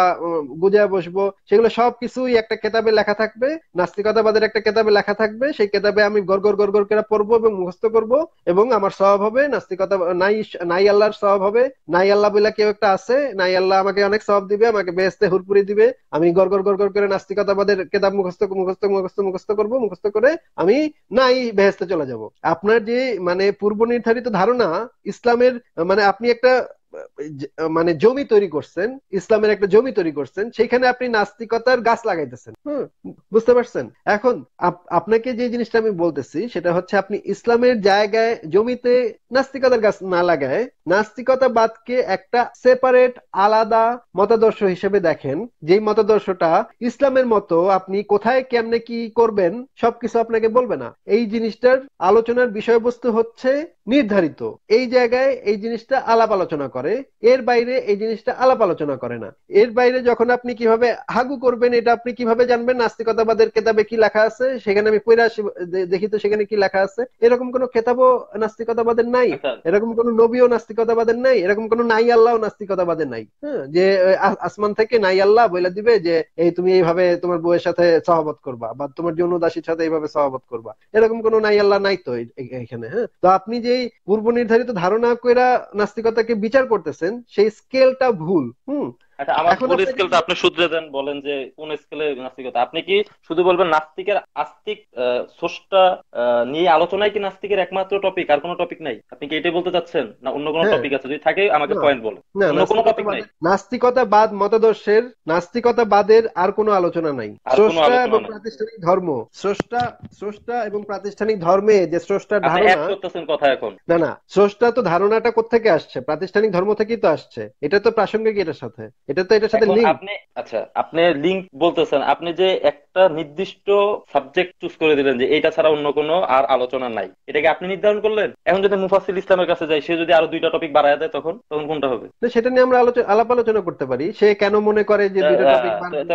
গুজা বসবো সেগুলো সব কিছুই একটা কেতাবে লেখা থাকবে নাস্তিকতাবাদের একটা কেতাবে লেখা থাকবে সেই কেতাবে আমি গর গর গর গর করে পড়বো এবং মুখস্থ করব এবং আমার সব হবে নাস্তিকতা নাই নাই আল্লাহর সব হবে নাই আল্লাহ বলে কেউ একটা আছে নাই আল্লাহ আমাকে অনেক সব দিবে আমাকে বেহেস্তে হুরপুরি দিবে আমি গড় গর গড় করে নাস্তিকতাবাদের কেতাব মুখস্থ মুখস্থ মুখস্থ মুখস্থ করবো মুখস্থ করে আমি নাই বেহেস্তে চলে যাব আপনার যে মানে পূর্ব নির্ধারিত ধারণা ইসলামের মানে আপনি একটা মানে জমি তৈরি করছেন ইসলামের একটা জমি তৈরি করছেন সেখানে আপনি নাস্তিকতার গাছ লাগাইতেছেন হম বুঝতে পারছেন এখন আপনাকে যে জিনিসটা আমি বলতেছি সেটা হচ্ছে আপনি ইসলামের জায়গায় জমিতে নাস্তিকতার গাছ না লাগায় নাস্তিকতাবাদকে একটা সেপারেট আলাদা মতাদর্শ হিসেবে দেখেন যে মতাদর্শটা ইসলামের মতো আপনি কোথায় কেমনে কি করবেন সবকিছু আপনাকে বলবে না এই জিনিসটার আলোচনার বিষয়বস্তু হচ্ছে নির্ধারিত এই জায়গায় এই জিনিসটা আলাপ আলোচনা করা করে এর বাইরে এই জিনিসটা আলাপ আলোচনা করে না এর বাইরে যখন আপনি কিভাবে হাগু করবেন এটা আপনি কিভাবে জানবেন নাস্তিকতাবাদের কেতাবে কি লেখা আছে সেখানে আমি পড়ে আসি দেখি তো সেখানে কি লেখা আছে এরকম কোনো খেতাবও নাস্তিকতাবাদের নাই আচ্ছা। এরকম কোনো নবীও নাস্তিকতাবাদের নাই এরকম কোনো নাই আল্লাহ নাস্তিকতাবাদের নাই হ্যাঁ যে আসমান থেকে নাই আল্লাহ বলে দিবে যে এই তুমি এইভাবে তোমার বউয়ের সাথে সহবত করবা বা তোমার যৌন দাসীর সাথে এইভাবে সহবত করবা এরকম কোনো নাই আল্লাহ নাই তো এখানে হ্যাঁ তো আপনি যেই পূর্ব নির্ধারিত ধারণা করে নাস্তিকতাকে বিচার করতেছেন সেই স্কেলটা ভুল হুম আচ্ছা আমার কোন স্কেলটা আপনি শুধরে দেন বলেন যে কোন স্কেলে নাস্তিকতা আপনি কি শুধু বলবেন নাস্তিকের আস্তিক নিয়ে আলোচনায় কি নাস্তিকের একমাত্র টপিক আর কোনো টপিক নাই আপনি কি এটাই বলতে চাচ্ছেন না অন্য কোনো টপিক হ্যাঁ। আছে যদি থাকে আমাকে পয়েন্ট বলেন অন্য কোনো টপিক নাই মতাদর্শের নাস্তিকতাবাদের আর কোনো আলোচনা নাই এবং প্রাতিষ্ঠানিক ধর্ম স্রষ্টা স্রষ্টা এবং প্রাতিষ্ঠানিক ধর্মে যে স্রষ্টার আচ্ছা, ধারণা কথা এখন না না স্রষ্টা তো ধারণাটা কোথা থেকে আসছে প্রাতিষ্ঠানিক ধর্ম থেকেই তো আসছে এটা তো প্রাসঙ্গিক এটার সাথে এটা তো এটার সাথে লিংক আপনি আচ্ছা আপনি লিংক বলতেছেন আপনি যে একটা নির্দিষ্ট সাবজেক্ট চুজ করে দিলেন যে এটা ছাড়া অন্য কোনো আর আলোচনা নাই এটাকে আপনি নির্ধারণ করলেন এখন যদি মুফাসিল ইসলামের কাছে যায় সে যদি আরো দুইটা টপিক বাড়ায় দেয় তখন তখন কোনটা হবে সেটা নিয়ে আমরা আলাপ আলোচনা করতে পারি সে কেন মনে করে যে দুইটা টপিক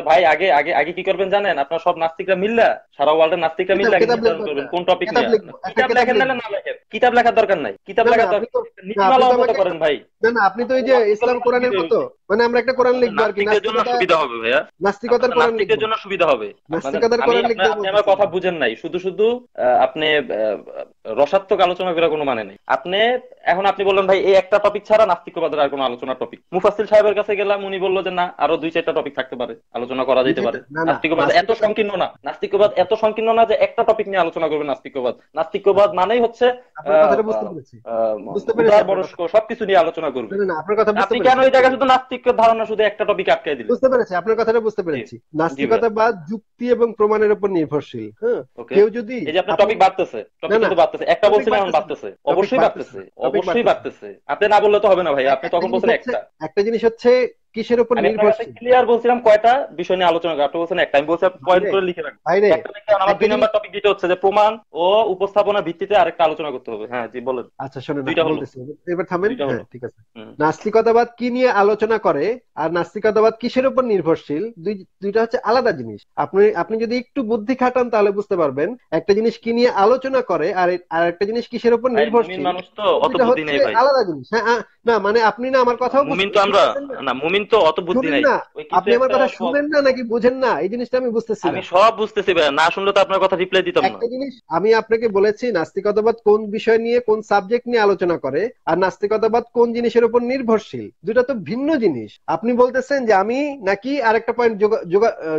ভাই আগে আগে আগে কি করবেন জানেন আপনার সব নাস্তিকরা মিললা সারা ওয়ার্ল্ডের নাস্তিকরা আচ্ছা, মিল্লা করবেন আচ্ছা, কোন টপিক আচ্ছা, কিতাব লেখেন না লেখেন কিতাব লেখার দরকার নাই কিতাব লেখার দরকার করেন ভাই না আপনি তো এই যে ইসলাম কোরআনের মতো মানে আমরা একটা কোরআন লিখবো আর কি জন্য সুবিধা হবে ভাইয়া নাস্তিকতার কোরআন লিখবো জন্য সুবিধা হবে মানে নাস্তিকতার কোরআন লিখবো আপনি আমার কথা বুঝেন নাই শুধু শুধু আপনি রসাত্মক আলোচনা করার কোনো মানে নেই আপনি এখন আপনি বললেন ভাই এই একটা টপিক ছাড়া নাস্তিকবাদের আর কোনো আলোচনা টপিক মুফাসিল সাহেবের কাছে গেলাম উনি বললো যে না আরো দুই চারটা টপিক থাকতে পারে আলোচনা করা যেতে পারে নাস্তিকবাদ এত সংকীর্ণ না নাস্তিকবাদ এত সংকীর্ণ না যে একটা টপিক নিয়ে আলোচনা করবে নাস্তিকবাদ নাস্তিকবাদ মানেই হচ্ছে সবকিছু নিয়ে আলোচনা করবে আপনি কেন এই জায়গায় শুধু নাস্তিক ধারণা শুধু একটা টপিক আটকে বুঝতে পেরেছি আপনার কথাটা বুঝতে পেরেছি নাস্তিকতাবাদ যুক্তি এবং প্রমাণের উপর নির্ভরশীল হ্যাঁ? কেউ যদি এই যে আপনার টপিক বাড়তেছে টপিক কিন্তু বাড়তেছে একটা বলছেন এখন বাড়তেছে অবশ্যই বাড়তেছে অবশ্যই বাড়তেছে আপনি না বললে তো হবে না ভাই আপনি তখন বলছেন একটা একটা জিনিস হচ্ছে কিসের উপর নির্ভরশীল ক্লিয়ার বলছিলাম কয়টা বিষয় নিয়ে আলোচনা আপনি বলছেন একটা আমি বলছিলাম পয়েন্ট করে লিখে রাখবেন আমার দুই নাম্বার টপিক যেটা হচ্ছে যে প্রমাণ ও উপস্থাপনা ভিত্তিতে আরেকটা আলোচনা করতে হবে হ্যাঁ জি বলেন আচ্ছা শুনুন দুইটা বলতেছি এবার থামেন হ্যাঁ, ঠিক আছে নাস্তিকতাবাদ কি নিয়ে আলোচনা করে আর নাস্তিকতাবাদ কিসের উপর নির্ভরশীল দুই দুইটা হচ্ছে আলাদা জিনিস আপনি আপনি যদি একটু বুদ্ধি খাটান তাহলে বুঝতে পারবেন একটা জিনিস কি নিয়ে আলোচনা করে আর আর একটা জিনিস কিসের উপর নির্ভরশীল মানুষ তো অত বুদ্ধি নেই ভাই আলাদা জিনিস হ্যাঁ না মানে আপনি না আমার কথাও মুমিন তো আমরা না মুমিন কিন্তু অত বুদ্ধি নাই আপনি আমার কথা শুনেন না নাকি না এই জিনিসটা আমি বুঝতেছি আমি সব বুঝতেছি না শুনলে তো আপনার কথা রিপ্লাই দিতাম না একটা জিনিস আমি আপনাকে বলেছি নাস্তিকতাবাদ কোন বিষয় নিয়ে কোন সাবজেক্ট নিয়ে আলোচনা করে আর নাস্তিকতাবাদ কোন জিনিসের উপর নির্ভরশীল দুটা তো ভিন্ন জিনিস আপনি বলতেছেন যে আমি নাকি আরেকটা পয়েন্ট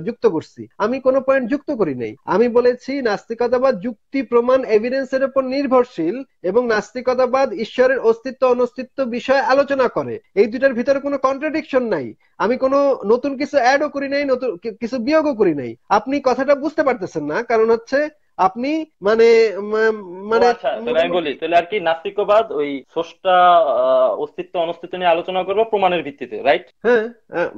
যুক্ত করছি আমি কোনো পয়েন্ট যুক্ত করি নাই আমি বলেছি নাস্তিকতাবাদ যুক্তি প্রমাণ এভিডেন্সের উপর নির্ভরশীল এবং নাস্তিকতাবাদ ঈশ্বরের অস্তিত্ব অনস্তিত্ব বিষয়ে আলোচনা করে এই দুটার ভিতরে কোনো কন্ট্রাডিকশন নাই আমি কোনো নতুন কিছু অ্যাডও করি নাই নতুন কিছু বিয়োগও করি নাই আপনি কথাটা বুঝতে পারতেছেন না কারণ হচ্ছে আপনি মানে মানে আচ্ছা, আমি বলি তাহলে আর কি নাস্তিকবাদ ওই স্রষ্টা অস্তিত্ব অনস্তিত্ব নিয়ে আলোচনা করব প্রমাণের ভিত্তিতে রাইট হ্যাঁ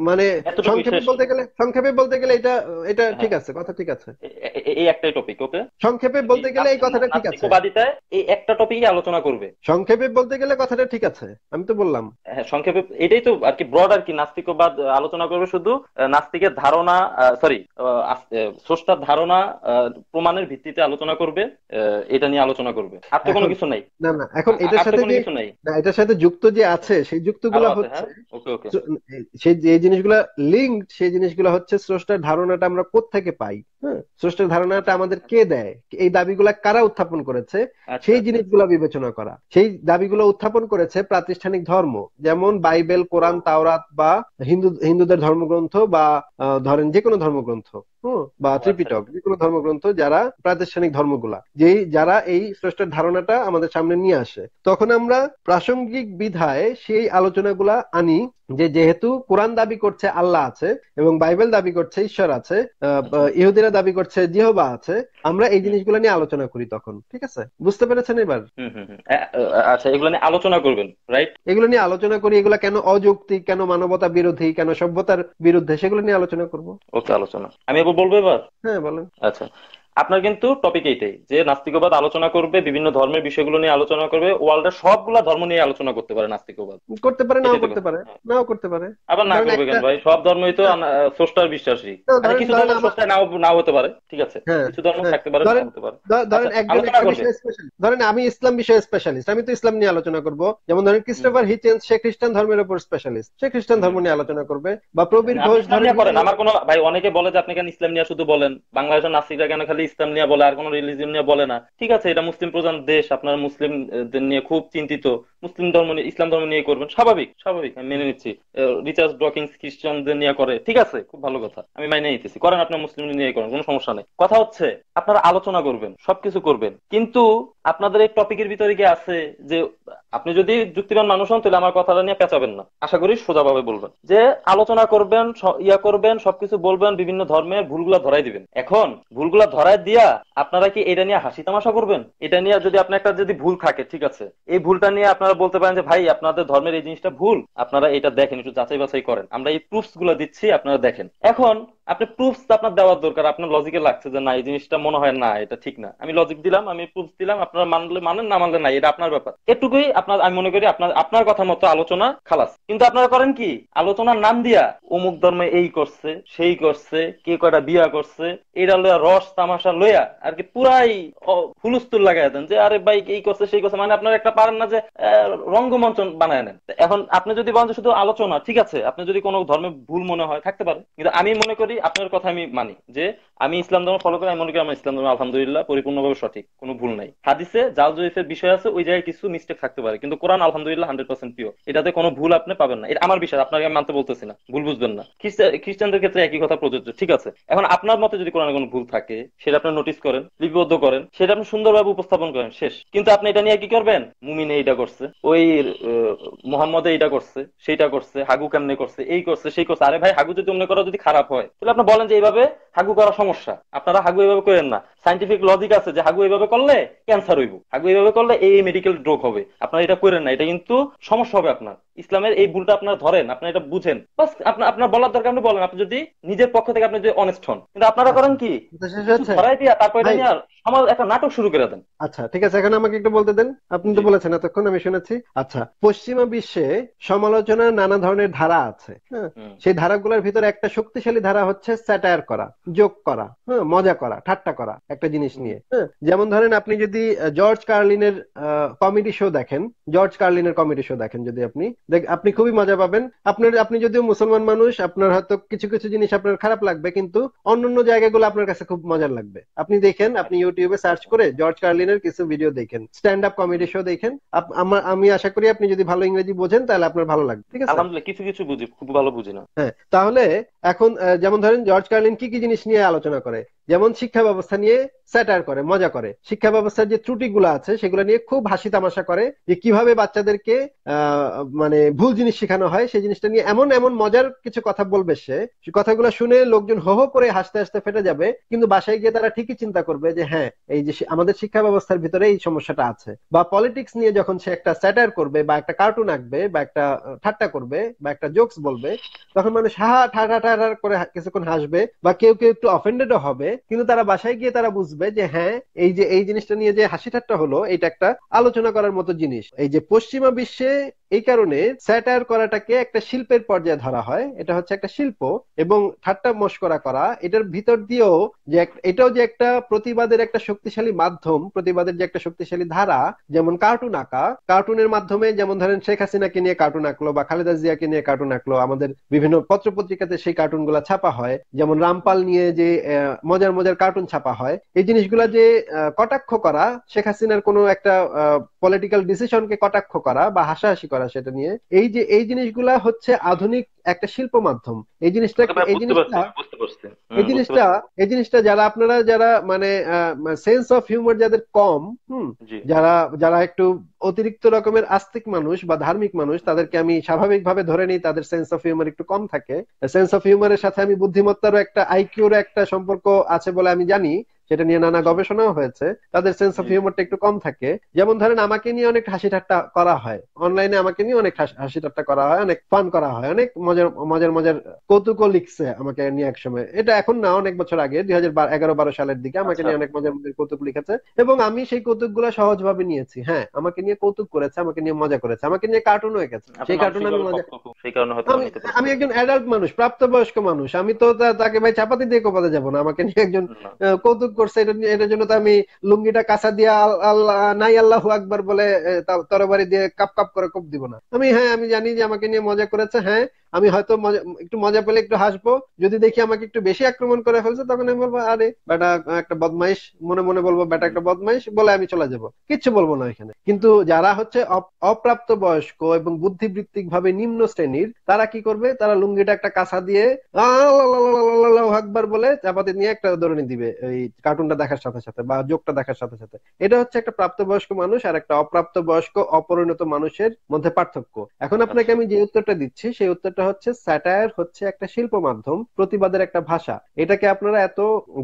মানে সংক্ষেপে বলতে গেলে সংক্ষেপে বলতে গেলে এটা এটা হ্যাঁ। ঠিক আছে কথা ঠিক আছে এই একটাই টপিক ওকে সংক্ষেপে বলতে গেলে এই কথাটা ঠিক আছে নাস্তিকবাদিতায় এই একটা টপিকই আলোচনা করবে সংক্ষেপে বলতে গেলে কথাটা ঠিক আছে আমি তো বললাম হ্যাঁ সংক্ষেপে এটাই তো আর কি ব্রড আর কি নাস্তিকবাদ আলোচনা করবে শুধু নাস্তিকের ধারণা সরি স্রষ্টার ধারণা প্রমাণের ভিত্তিতে ভিত্তিতে আলোচনা করবে এটা নিয়ে আলোচনা করবে আর তো কোনো কিছু নাই না না এখন এটার সাথে কিছু নাই না এটার সাথে যুক্ত যে আছে সেই যুক্তগুলো হ্যাঁ? হচ্ছে ওকে ওকে সেই যে জিনিসগুলো লিংক সেই জিনিসগুলো হচ্ছে স্রষ্টার ধারণাটা আমরা কোথা থেকে পাই হ্যাঁ স্রষ্টার ধারণাটা আমাদের আচ্ছা, কে দেয় এই দাবিগুলা কারা উত্থাপন করেছে আচ্ছা, সেই আচ্ছা। জিনিসগুলো বিবেচনা করা সেই দাবিগুলো উত্থাপন করেছে প্রাতিষ্ঠানিক ধর্ম যেমন বাইবেল কোরআন তাওরাত বা হিন্দু হিন্দুদের ধর্মগ্রন্থ বা ধরেন যে কোনো ধর্মগ্রন্থ হম বা আচ্ছা। ত্রিপিটক যে কোনো ধর্মগ্রন্থ যারা প্রাতিষ্ঠানিক ধর্মগুলা যেই যারা এই স্রষ্টার ধারণাটা আমাদের সামনে নিয়ে আসে তখন আমরা প্রাসঙ্গিক বিধায় সেই আলোচনাগুলা আনি যে যেহেতু কোরআন দাবি করছে আল্লাহ আছে এবং বাইবেল দাবি করছে ঈশ্বর আছে আচ্ছা। ইহুদিরা দাবি করছে জিহবা আছে আমরা এই জিনিসগুলো নিয়ে আলোচনা করি তখন ঠিক আছে বুঝতে পেরেছেন এবার আচ্ছা এগুলো নিয়ে আলোচনা করবেন রাইট এগুলো নিয়ে আলোচনা করি এগুলো কেন অযুক্তি কেন মানবতা বিরোধী কেন সভ্যতার বিরুদ্ধে সেগুলো নিয়ে আলোচনা করব ওকে আলোচনা আমি এবার বলবো এবার হ্যাঁ বলেন আচ্ছা আপনার কিন্তু টপিক এইটাই যে নাস্তিকবাদ আলোচনা করবে বিভিন্ন ধর্মের বিষয়গুলো নিয়ে আলোচনা করবে ওয়ার্ল্ডের সবগুলা ধর্ম নিয়ে আলোচনা করতে পারে নাস্তিকবাদ করতে পারে নাও করতে পারে হ্যাঁ। নাও করতে পারে আবার না করবে কেন ভাই সব ধর্মই তো হ্যাঁ। স্রষ্টার বিশ্বাসী আর মানে কিছু ধর্ম স্রষ্টা নাও নাও হতে পারে ঠিক আছে হ্যাঁ, কিছু ধর্ম থাকতে পারে না হতে পারে ধরেন আচ্ছা, একজন স্পেশালিস্ট ধরেন আমি ইসলাম বিষয়ে স্পেশালিস্ট আমি তো ইসলাম নিয়ে আলোচনা করব যেমন ধরেন ক্রিস্টোফার হিচেন্স সে খ্রিস্টান ধর্মের উপর স্পেশালিস্ট সে খ্রিস্টান ধর্ম নিয়ে আলোচনা করবে বা প্রবীর ঘোষ ধর্ম নিয়ে করেন আমার কোনো ভাই অনেকে বলে যে আপনি কেন ইসলাম নিয়ে শুধু বলেন বাংলাদেশের নাস্তিকরা কেন খালি ইসলাম নিয়ে বলে আর কোন রিলিজিয়ন নিয়ে বলে না ঠিক আছে এটা মুসলিম প্রধান দেশ আপনারা মুসলিমদের নিয়ে খুব চিন্তিত মুসলিম ধর্ম নিয়ে ইসলাম ধর্ম নিয়ে করবেন স্বাভাবিক স্বাভাবিক আমি মেনে নিচ্ছি রিচার্জ ব্লকিং খ্রিস্টানদের নিয়ে করে ঠিক আছে খুব ভালো কথা আমি মাইনে নিতেছি করেন আপনার মুসলিম নিয়ে করেন কোনো সমস্যা নেই কথা হচ্ছে আপনারা আলোচনা করবেন সবকিছু করবেন কিন্তু আপনাদের এই টপিকের ভিতরে কি আছে যে আপনি যদি যুক্তিবান মানুষ হন তাহলে আমার কথাটা নিয়ে পেঁচাবেন না আশা করি সোজাভাবে বলবেন যে আলোচনা করবেন ইয়া করবেন সবকিছু বলবেন বিভিন্ন ধর্মের ভুলগুলা ধরাই দিবেন এখন ভুলগুলা ধরা বাড়ায় দিয়া আপনারা কি এটা নিয়ে হাসি তামাশা করবেন এটা নিয়ে যদি আপনার একটা যদি ভুল থাকে ঠিক আছে এই ভুলটা নিয়ে আপনারা বলতে পারেন যে ভাই আপনাদের ধর্মের এই জিনিসটা ভুল আপনারা এটা দেখেন একটু যাচাই বাছাই করেন আমরা এই প্রুফস গুলো দিচ্ছি আপনারা দেখেন এখন আপনি প্রুফস আপনার দেওয়ার দরকার আপনার লজিকে লাগছে যে না এই জিনিসটা মনে হয় না এটা ঠিক না আমি লজিক দিলাম আমি প্রুফ দিলাম আপনারা মানলে মানেন না মানলে না এটা আপনার ব্যাপার এটুকুই আপনার আমি মনে করি আপনার আপনার কথা মতো আলোচনা খালাস কিন্তু আপনারা করেন কি আলোচনার নাম দিয়া অমুক ধর্মে এই করছে সেই করছে কে কয়টা বিয়া করছে এটা লইয়া রস তামাশা লইয়া আর কি পুরাই হুলুস্তুল লাগাই দেন যে আরে ভাই এই করছে সেই করছে মানে আপনার একটা পারেন না যে রঙ্গমঞ্চ বানায় নেন এখন আপনি যদি বলেন শুধু আলোচনা ঠিক আছে আপনি যদি কোনো ধর্মে ভুল মনে হয় থাকতে পারে কিন্তু আমি মনে করি আপনার কথা আমি মানি যে আমি ইসলাম ধর্ম ফলো করে আমি মনে করি আমার ইসলাম ধর্ম আলহামদুলিল্লাহ পরিপূর্ণভাবে সঠিক কোনো ভুল নাই হাদিসে জাল জয়ীফের বিষয় আছে ওই জায়গায় কিছু মিস্টেক থাকতে পারে কিন্তু কোরআন আলহামদুলিল্লাহ হান্ড্রেড পার্সেন্ট পিওর এটাতে কোনো ভুল আপনি পাবেন না এটা আমার বিষয় আপনাকে আমি মানতে বলতেছি না ভুল বুঝবেন না খ্রিস্টানদের ক্ষেত্রে একই কথা প্রযোজ্য ঠিক আছে এখন আপনার মতে যদি কোরআনে কোনো ভুল থাকে সেটা আপনি নোটিস করেন লিপিবদ্ধ করেন সেটা আপনি সুন্দরভাবে উপস্থাপন করেন শেষ কিন্তু আপনি এটা নিয়ে কি করবেন মুমিনে এটা করছে ওই মোহাম্মদে এটা করছে সেটা করছে হাগু কেমনে করছে এই করছে সেই করছে আরে ভাই হাগু যদি মনে করো যদি খারাপ হয় তাহলে আপনি বলেন যে এইভাবে হাগু করা সমস্যা আপনারা হাগু এইভাবে করেন না সাইন্টিফিক লজিক আছে যে হাগু এইভাবে করলে ক্যান্সার হইব হাগু এইভাবে করলে এই মেডিকেল ড্রগ হবে আপনারা এটা করেন না এটা কিন্তু সমস্যা হবে আপনার ইসলামের এই ভুলটা আপনারা ধরেন আপনারা এটা বুঝেন বাস আপনার আপনার বলার দরকার আপনি বলেন আপনি যদি নিজের পক্ষ থেকে আপনি যদি অনেস্ট হন কিন্তু আপনারা করেন কি ধরাই দিয়া তারপরে আমার একটা নাটক শুরু করে দেন আচ্ছা ঠিক আছে এখন আমাকে একটু বলতে দেন আপনি তো বলেছেন এতক্ষণ আমি শুনেছি আচ্ছা পশ্চিমা বিশ্বে সমালোচনার নানা ধরনের ধারা আছে হ্যাঁ? সেই ধারাগুলোর ভিতরে একটা শক্তিশালী ধারা হচ্ছে স্যাটায়ার করা যোগ করা হ্যাঁ? মজা করা ঠাট্টা করা একটা জিনিস নিয়ে হ্যাঁ? যেমন ধরেন আপনি যদি জর্জ কার্লিনের কমেডি শো দেখেন জর্জ কার্লিনের কমেডি শো দেখেন যদি আপনি আপনি খুবই মজা পাবেন আপনার আপনি যদিও মুসলমান মানুষ আপনার হয়তো কিছু কিছু জিনিস আপনার খারাপ লাগবে কিন্তু অন্যান্য জায়গাগুলো আপনার কাছে খুব মজার লাগবে আপনি দেখেন আপনি ইউটিউবে সার্চ করে জর্জ কার্লিনের কিছু ভিডিও দেখেন স্ট্যান্ড আপ কমেডি শো দেখেন আমার আমি আশা করি আপনি যদি ভালো ইংরেজি বোঝেন তাহলে আপনার ভালো লাগবে ঠিক আছে আলহামদুলিল্লাহ কিছু কিছু বুঝি খুব ভালো বুঝি না হ্যাঁ তাহলে এখন যেমন ধরেন জর্জ কার্লিন কি কি জিনিস নিয়ে আলোচনা করে যেমন শিক্ষা ব্যবস্থা নিয়ে স্যাটার করে মজা করে শিক্ষা ব্যবস্থার যে ত্রুটিগুলো আছে সেগুলো নিয়ে খুব হাসি তামাশা করে যে কিভাবে বাচ্চাদেরকে মানে ভুল জিনিস শেখানো হয় সেই জিনিসটা নিয়ে এমন এমন মজার কিছু কথা বলবে সে কথাগুলো শুনে লোকজন হো হো করে হাসতে হাসতে ফেটে যাবে কিন্তু বাসায় গিয়ে তারা ঠিকই চিন্তা করবে যে হ্যাঁ এই যে আমাদের শিক্ষা ব্যবস্থার ভিতরে এই সমস্যাটা আছে বা পলিটিক্স নিয়ে যখন সে একটা স্যাটার করবে বা একটা কার্টুন আঁকবে বা একটা ঠাট্টা করবে বা একটা জোকস বলবে তখন মানুষ হা ঠা ঠা ঠা করে কিছুক্ষণ হাসবে বা কেউ কেউ একটু অফেন্ডেডও হবে কিন্তু তারা বাসায় গিয়ে তারা বুঝবে যে হ্যাঁ এই যে এই জিনিসটা নিয়ে যে হাসি ঠাট্টা হলো এটা একটা আলোচনা করার মতো জিনিস এই যে পশ্চিমা বিশ্বে এই কারণে স্যাটায়ার করাটাকে একটা শিল্পের পর্যায়ে ধরা হয় এটা হচ্ছে একটা শিল্প এবং ঠাট্টা মস্করা করা এটার ভিতর দিয়েও যে এটাও যে একটা প্রতিবাদের একটা শক্তিশালী মাধ্যম প্রতিবাদের যে একটা শক্তিশালী ধারা যেমন কার্টুন আঁকা কার্টুনের মাধ্যমে যেমন ধরেন শেখ হাসিনাকে নিয়ে কার্টুন আঁকলো বা খালেদা জিয়াকে নিয়ে কার্টুন আঁকলো আমাদের বিভিন্ন পত্রপত্রিকাতে সেই কার্টুন গুলা ছাপা হয় যেমন রামপাল নিয়ে যে মজার মজার কার্টুন ছাপা হয় এই জিনিসগুলা যে কটাক্ষ করা শেখ হাসিনার কোনো একটা পলিটিক্যাল ডিসিশনকে কটাক্ষ করা বা হাসাহাসি করা করা সেটা নিয়ে এই যে এই জিনিসগুলা হচ্ছে আধুনিক একটা শিল্প মাধ্যম এই জিনিসটা এই জিনিসটা এই জিনিসটা এই জিনিসটা যারা আপনারা যারা মানে সেন্স অফ হিউমার যাদের কম হুম যারা যারা একটু অতিরিক্ত রকমের আস্তিক মানুষ বা ধার্মিক মানুষ তাদেরকে আমি স্বাভাবিকভাবে ধরে নিই তাদের সেন্স অফ হিউমার একটু কম থাকে সেন্স অফ হিউমারের সাথে আমি বুদ্ধিমত্তারও একটা আইকিউর একটা সম্পর্ক আছে বলে আমি জানি সেটা নিয়ে নানা গবেষণাও হয়েছে তাদের সেন্স অফ হিউমারটা একটু কম থাকে যেমন ধরেন আমাকে নিয়ে অনেক হাসি ঠাট্টা করা হয় অনলাইনে আমাকে নিয়ে অনেক হাসি ঠাট্টা করা হয় অনেক ফান করা হয় অনেক মজার মজার মজার কৌতুকও লিখছে আমাকে নিয়ে এক সময় এটা এখন না অনেক বছর আগে দুই হাজার এগারো বারো সালের দিকে আমাকে আচ্ছা। নিয়ে অনেক মজার মজার কৌতুক লিখেছে এবং আমি সেই কৌতুক গুলা সহজভাবে নিয়েছি হ্যাঁ আমাকে নিয়ে কৌতুক করেছে আমাকে নিয়ে মজা করেছে আমাকে নিয়ে কার্টুন হয়ে গেছে সেই কার্টুন আমি মজা সেই কারণে হয়তো আমি একজন অ্যাডাল্ট মানুষ প্রাপ্তবয়স্ক মানুষ আমি তো তাকে ভাই চাপাতি দিয়ে কোপাতে যাব না আমাকে নিয়ে একজন কৌতুক করছে এটা এটার জন্য তো আমি লুঙ্গিটা কাঁচা দিয়ে নাই আল্লাহু আকবার বলে তরবারি দিয়ে কাপ কাপ করে কোপ দিব না আমি হ্যাঁ আমি জানি যে আমাকে নিয়ে মজা করেছে হ্যাঁ আমি হয়তো একটু মজা পেলে একটু হাসবো যদি দেখি আমাকে একটু বেশি আক্রমণ করে ফেলছে তখন আমি বলবো আরে বেটা একটা বদমাইশ মনে মনে বলবো বেটা একটা বদমাইশ বলে আমি চলে যাব কিচ্ছু বলবো না এখানে কিন্তু যারা হচ্ছে অপ্রাপ্ত বয়স্ক এবং বুদ্ধিবৃত্তিক ভাবে নিম্ন শ্রেণীর তারা কি করবে তারা লুঙ্গিটা একটা কাঁচা দিয়ে বলে চাপাতি নিয়ে একটা ধরনী দিবে এই কার্টুনটা দেখার সাথে সাথে বা জোকটা দেখার সাথে সাথে এটা হচ্ছে একটা প্রাপ্তবয়স্ক মানুষ আর একটা অপ্রাপ্ত বয়স্ক অপরিণত মানুষের মধ্যে পার্থক্য এখন আপনাকে আমি যে উত্তরটা দিচ্ছি সেই উত্তরটা সেটা হচ্ছে স্যাটায়ার হচ্ছে একটা শিল্প মাধ্যম প্রতিবাদের একটা ভাষা এটাকে আপনারা এত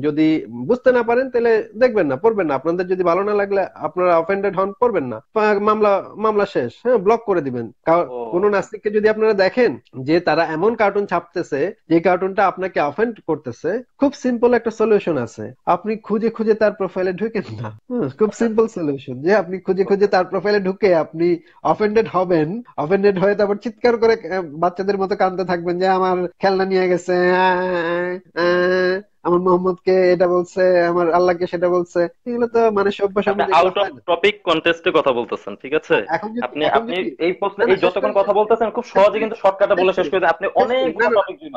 যদি বুঝতে না পারেন তাহলে দেখবেন না পড়বেন না আপনাদের যদি ভালো না লাগলে আপনারা অফেন্ডেড হন পড়বেন না মামলা মামলা শেষ হ্যাঁ ব্লক করে দিবেন কোন নাস্তিককে যদি আপনারা দেখেন যে তারা এমন কার্টুন ছাপতেছে যে কার্টুনটা আপনাকে অফেন্ড করতেছে খুব সিম্পল একটা সলিউশন আছে আপনি খুঁজে খুঁজে তার প্রোফাইলে ঢুকেন না খুব সিম্পল সলিউশন যে আপনি খুঁজে খুঁজে তার প্রোফাইলে ঢুকে আপনি অফেন্ডেড হবেন অফেন্ডেড হয়ে তারপর চিৎকার করে বাচ্চাদের মতো কাঁদতে থাকবেন যে আমার খেলনা নিয়ে গেছে আমার কে এটা বলছে আমার কে সেটা বলছে এগুলো তো মানে সভ্য আউট অফ টপিক কনটেস্টে কথা বলতেছেন ঠিক আছে আপনি আপনি এই এই যতক্ষণ কথা বলতেছেন খুব সহজে কিন্তু শর্টকাটে বলে শেষ করে আপনি অনেক টপিক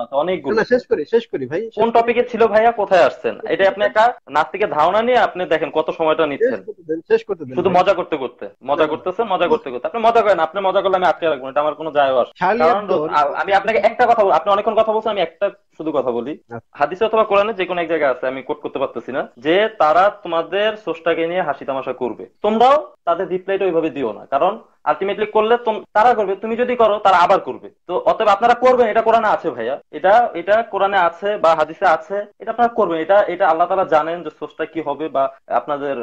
আছে না শেষ করি শেষ করি ভাই কোন টপিকে ছিল ভাইয়া কোথায় আসছেন এটা আপনি একটা নাস্তিকের ধারণা নিয়ে আপনি দেখেন কত সময়টা নিচ্ছেন শেষ করতে দেন শুধু মজা করতে করতে মজা করতেছেন মজা করতে করতে আপনি মজা করেন আপনি মজা করলে আমি আটকে রাখবো এটা আমার কোনো যায় আমি আপনাকে একটা কথা আপনি অনেকক্ষণ কথা বলছেন আমি একটা শুধু কথা বলি আচ্ছা। হাদিস অথবা কোরআনে যে কোনো এক জায়গায় আছে আমি কোট করতে পারতেছি না যে তারা তোমাদের সোর্সটাকে নিয়ে হাসি তামাশা করবে তোমরাও তাদের রিপ্লাইটা ওইভাবে দিও না কারণ আলটিমেটলি করলে তারা করবে তুমি যদি করো তারা আবার করবে তো অতএব আপনারা করবেন এটা কোরআনে আছে ভাইয়া এটা এটা কোরআনে আছে বা হাদিসে আছে এটা আপনারা করবেন এটা এটা আল্লাহ তালা জানেন যে সোর্সটা কি হবে বা আপনাদের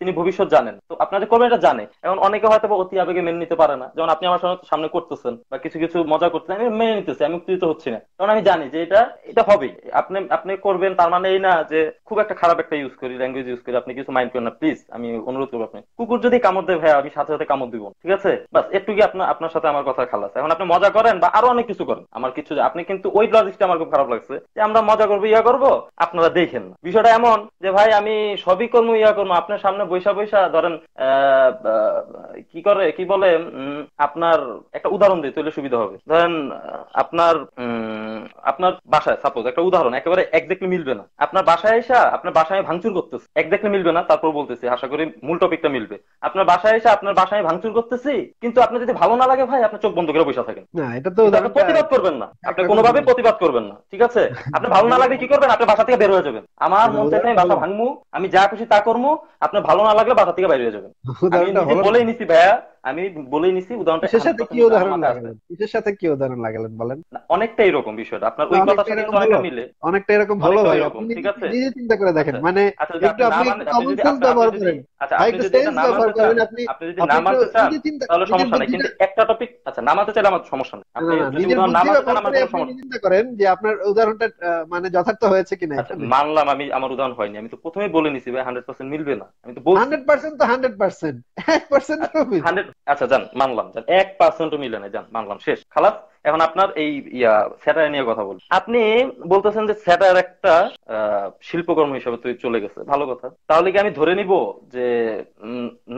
তিনি ভবিষ্যৎ জানেন তো আপনাদের করবেন এটা জানে এখন অনেকে হয়তো অতি আবেগে মেনে নিতে পারে না যেমন আপনি আমার সামনে করতেছেন বা কিছু কিছু মজা করতেছেন আমি মেনে নিতেছি আমি উত্তেজিত হচ্ছি না কারণ আমি জানি যে এটা এটা হবেই আপনি আপনি করবেন তার মানে এই না যে খুব একটা খারাপ একটা ইউজ করি ল্যাঙ্গুয়েজ ইউজ করি আপনি কিছু মাইন্ড করেন না প্লিজ আমি অনুরোধ করবো আপনি কুকুর যদি কামড় দেয় ভাইয়া আমি সাথে সাথে কামড় দিব ঠিক আছে আছে বাস একটু কি আপনার আপনার সাথে আমার কথা খালাস এখন আপনি মজা করেন বা আরো অনেক কিছু করেন আমার কিছু আপনি কিন্তু ওই লজিকটা আমার খুব খারাপ লাগছে যে আমরা মজা করবো ইয়া করবো আপনারা দেখেন না বিষয়টা এমন যে ভাই আমি সবই কর্ম ইয়া করবো আপনার সামনে বৈশা বৈশা ধরেন কি করে কি বলে আপনার একটা উদাহরণ দিই তাহলে সুবিধা হবে ধরেন আপনার আপনার বাসায় সাপোজ একটা উদাহরণ একেবারে একজাক্টলি মিলবে না আপনার বাসায় এসে আপনার বাসায় ভাঙচুর করতেছে একজাক্টলি মিলবে না তারপর বলতেছি আশা করি মূল টপিকটা মিলবে আপনার বাসায় এসে আপনার বাসায় ভাঙচুর করতেছে করতেছি কিন্তু আপনি যদি ভালো না লাগে ভাই আপনি চোখ বন্ধ করে বসে থাকেন না এটা তো আপনি প্রতিবাদ করবেন না আপনি কোনোভাবে প্রতিবাদ করবেন না ঠিক আছে আপনি ভালো না লাগে কি করবেন আপনি বাসা থেকে বের হয়ে যাবেন আমার মন চাই আমি বাসা ভাঙমু আমি যা খুশি তা করবো আপনি ভালো না লাগলে বাসা থেকে বাইরে হয়ে যাবেন আমি বলেই নিছি ভাইয়া আমি বলে নিছি উদাহরণটা উদাহরণ আচ্ছা, আচ্ছা। বলেন আচ্ছা। মানে আমার সমস্যা চিন্তা করেন যে আপনার উদাহরণটা মানে যথার্থ হয়েছে কিনা মানলাম আমি আমার উদাহরণ হয়নি আমি তো প্রথমে বলে নিছি ভাই পার্সেন্ট মিলবে না আমি তো হান্ড্রেড পার্সেন্ট তো পার্সেন্ট হান্ড্রেড আচ্ছা যান মানলাম যান এক পার্সেন্ট মিলে যান মানলাম শেষ খালাস এখন আপনার এই ইয়া স্যাটার নিয়ে কথা বল আপনি বলতেছেন যে স্যাটার একটা শিল্পকর্ম হিসেবে তুই চলে গেছে ভালো কথা তাহলে কি আমি ধরে নিব যে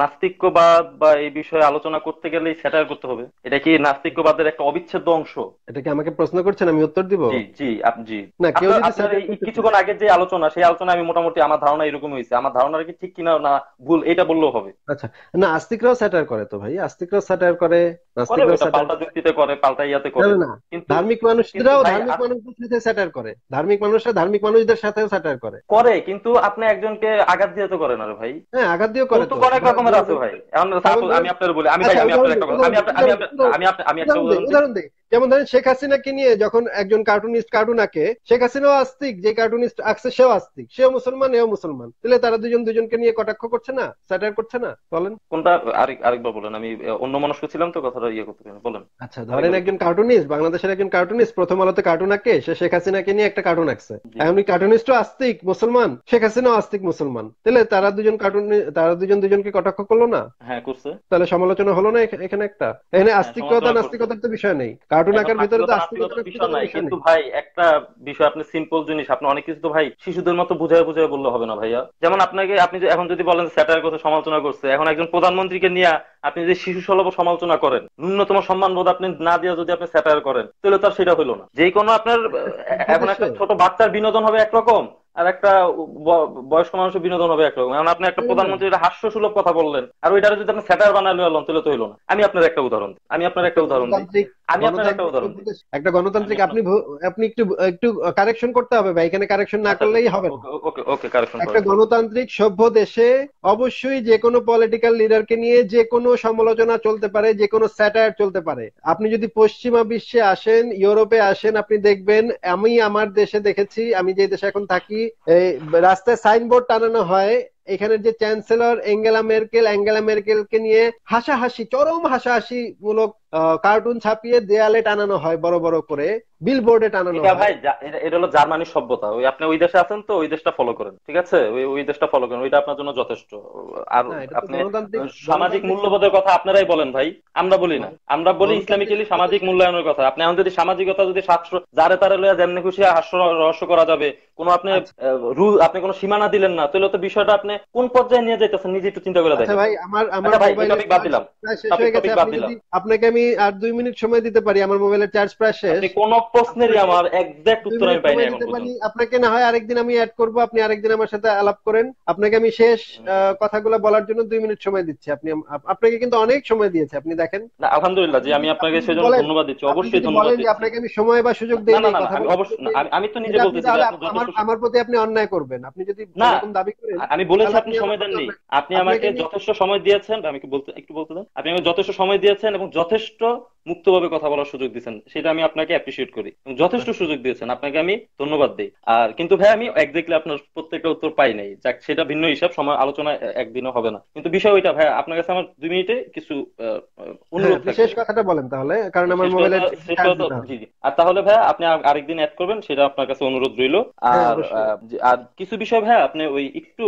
নাস্তিক্যবাদ বা এই বিষয়ে আলোচনা করতে গেলে স্যাটার করতে হবে এটা কি নাস্তিক্যবাদের একটা অবিচ্ছেদ্য অংশ এটা কি আমাকে প্রশ্ন করছেন আমি উত্তর দিব জি জি জি না কেউ যদি কিছুক্ষণ আগে যে আলোচনা সেই আলোচনা আমি মোটামুটি আমার ধারণা এরকম হয়েছে আমার ধারণা কি ঠিক কিনা না ভুল এটা বললেও হবে আচ্ছা না আস্তিকরাও স্যাটার করে তো ভাই আস্তিকরাও স্যাটার করে নাস্তিকরাও পাল্টা যুক্তিতে করে পাল্টা ইয়াতে করে কিন্তু ধার্মিক মানুষরাও ধার্মিক মানুষদের সাথে স্যাটার করে ধার্মিক মানুষরা ধার্মিক মানুষদের সাথেও স্যাটার করে করে কিন্তু আপনি একজনকে আঘাত দিয়ে তো করেন আর ভাই হ্যাঁ আঘাত দিয়ে করে তো অনেক রকমের আছে ভাই এখন আমি আপনার বলি আমি আচ্ছা, আমি আপনার একটা আমি আমি আমি একটা উদাহরণ দিই যেমন ধরেন শেখ হাসিনাকে নিয়ে যখন একজন কার্টুনিস্ট কার্টুন আঁকে শেখ হাসিনাও আস্তিক যে কার্টুনিস্ট আঁকছে সেও আস্তিক সেও মুসলমান এও মুসলমান তাহলে তারা দুজন দুজনকে নিয়ে কটাক্ষ করছে না স্যাটার করছে না বলেন কোনটা আরেক আরেকবার বলেন আমি অন্য মানুষকে ছিলাম তো কথাটা ইয়ে করতে বলেন আচ্ছা ধরেন একজন কার্টুনিস্ট বাংলাদেশের একজন কার্টুনিস্ট প্রথম আলোতে কার্টুন আঁকে সে শেখ হাসিনাকে নিয়ে একটা কার্টুন আঁকছে এমনি কার্টুনিস্টও আস্তিক মুসলমান শেখ হাসিনাও আস্তিক মুসলমান তাহলে তারা দুজন কার্টুন তারা দুজন দুজনকে কটাক্ষ করলো না হ্যাঁ করছে তাহলে সমালোচনা হলো না এখানে একটা এখানে হ্যাঁ, আস্তিকতা নাস্তিকতার তো বিষয় নেই কার্টুন আঁকার ভিতরে তো আসলে বিষয় নাই কিন্তু ভাই একটা বিষয় আপনি সিম্পল জিনিস আপনি অনেক কিছু তো ভাই শিশুদের মতো বুঝায় বুঝায় বললে হবে না ভাইয়া যেমন আপনাকে আপনি এখন যদি বলেন স্যাটার কথা সমালোচনা করছে এখন একজন প্রধানমন্ত্রীকে নিয়ে আপনি যদি শিশু সুলভ সমালোচনা করেন ন্যূনতম সম্মান বোধ আপনি না দিয়ে যদি আপনি স্যাটার করেন তাহলে তার সেটা হলো না যে কোনো আপনার হ্যাঁ, এখন একটা ছোট বাচ্চার বিনোদন হবে একরকম আর একটা বয়স্ক মানুষের বিনোদন হবে একরকম কারণ আপনি একটা প্রধানমন্ত্রী হাস্য সুলভ কথা বললেন আর ওইটা যদি আপনি স্যাটার বানালে লইলেন তাহলে তো হইলো না আমি আপনার একটা উদাহরণ আমি আপনার একটা উদাহরণ আমি আপনার একটা উদাহরণ একটা গণতান্ত্রিক আপনি আপনি একটু একটু কারেকশন করতে হবে ভাই এখানে কারেকশন না আচ্ছা, করলেই হবে ওকে ওকে কারেকশন একটা গণতান্ত্রিক সভ্য দেশে অবশ্যই যে কোনো পলিটিক্যাল লিডারকে নিয়ে যে কোনো সমালোচনা চলতে পারে যে কোনো স্যাটায়ার চলতে পারে আপনি যদি পশ্চিমা বিশ্বে আসেন ইউরোপে আসেন আপনি দেখবেন আমি আমার দেশে দেখেছি আমি যে দেশে এখন থাকি এই রাস্তায় সাইনবোর্ড টানানো হয় এখানে যে চ্যান্সেলর এঙ্গেলা মেরকেল অ্যাঙ্গেলা মেরকেলকে নিয়ে হাসাহাসি চরম হাসাহাসি মূলক কার্টুন ছাপিয়ে দেয়ালে টানানো হয় বড় বড় করে বিল বোর্ডে টানানো হয় ভাই এটা হলো জার্মানির সভ্যতা ওই আপনি ওই দেশে আছেন তো ওই দেশটা ফলো করেন ঠিক আছে ওই ওই দেশটা ফলো করেন ওইটা আপনার জন্য যথেষ্ট আর আপনি সামাজিক মূল্যবোধের কথা আপনারাই বলেন ভাই আমরা বলি না আমরা বলি ইসলামিক্যালি সামাজিক মূল্যায়নের কথা আপনি এখন যদি সামাজিকতা যদি সাতশো যারে তারে লইয়া যেমনি খুশি হাস্য রহস্য করা যাবে কোন আপনি আচ্ছা। রুল আপনি কোন সীমানা দিলেন না তাহলে তো বিষয়টা আপনি কোন পর্যায়ে নিয়ে যাইতেছেন নিজে একটু চিন্তা করে আচ্ছা দেখেন ভাই আমার আমার আচ্ছা বাদ দিলাম আপনাকে আমি আর দুই মিনিট সময় দিতে পারি আমার মোবাইলের চার্জ প্রায় শেষ কোন প্রশ্নেরই আমার এক্সাক্ট উত্তর আমি পাই না আপনাকে না হয় আরেকদিন আমি অ্যাড করব আপনি আরেকদিন আমার সাথে আলাপ করেন আপনাকে আমি শেষ কথাগুলো বলার জন্য দুই মিনিট সময় দিচ্ছি আপনি আপনাকে কিন্তু অনেক সময় দিয়েছে আপনি দেখেন আলহামদুলিল্লাহ জি আমি আপনাকে সেজন্য ধন্যবাদ দিচ্ছি অবশ্যই ধন্যবাদ দিচ্ছি আপনাকে আমি সময় বা সুযোগ দেই না কথা অবশ্যই আমি তো নিজে বলতেছি আমার প্রতি আপনি অন্যায় করবেন আপনি যদি এরকম দাবি করেন আমি বলেছি আপনি সময় দেননি আপনি আমাকে যথেষ্ট সময় দিয়েছেন আমি কি বলতে একটু বলতে দেন আপনি আমাকে যথেষ্ট সময় দিয়েছেন এবং যথেষ্ট যথেষ্ট মুক্তভাবে কথা বলার সুযোগ দিয়েছেন সেটা আমি আপনাকে অ্যাপ্রিসিয়েট করি যথেষ্ট সুযোগ দিয়েছেন আপনাকে আমি ধন্যবাদ দিই আর কিন্তু ভাই আমি একজাক্টলি আপনার প্রত্যেকটা উত্তর পাই নাই যাক সেটা ভিন্ন হিসাব সময় আলোচনা একদিনও হবে না কিন্তু বিষয় ওইটা ভাই আপনার কাছে আমার দুই মিনিটে কিছু অনুরোধ শেষ কথাটা বলেন তাহলে কারণ আমার মোবাইলে আর তাহলে ভাই আপনি আরেকদিন অ্যাড করবেন সেটা আপনার কাছে অনুরোধ রইল হ্যাঁ, আর আর কিছু বিষয় ভাই আপনি ওই একটু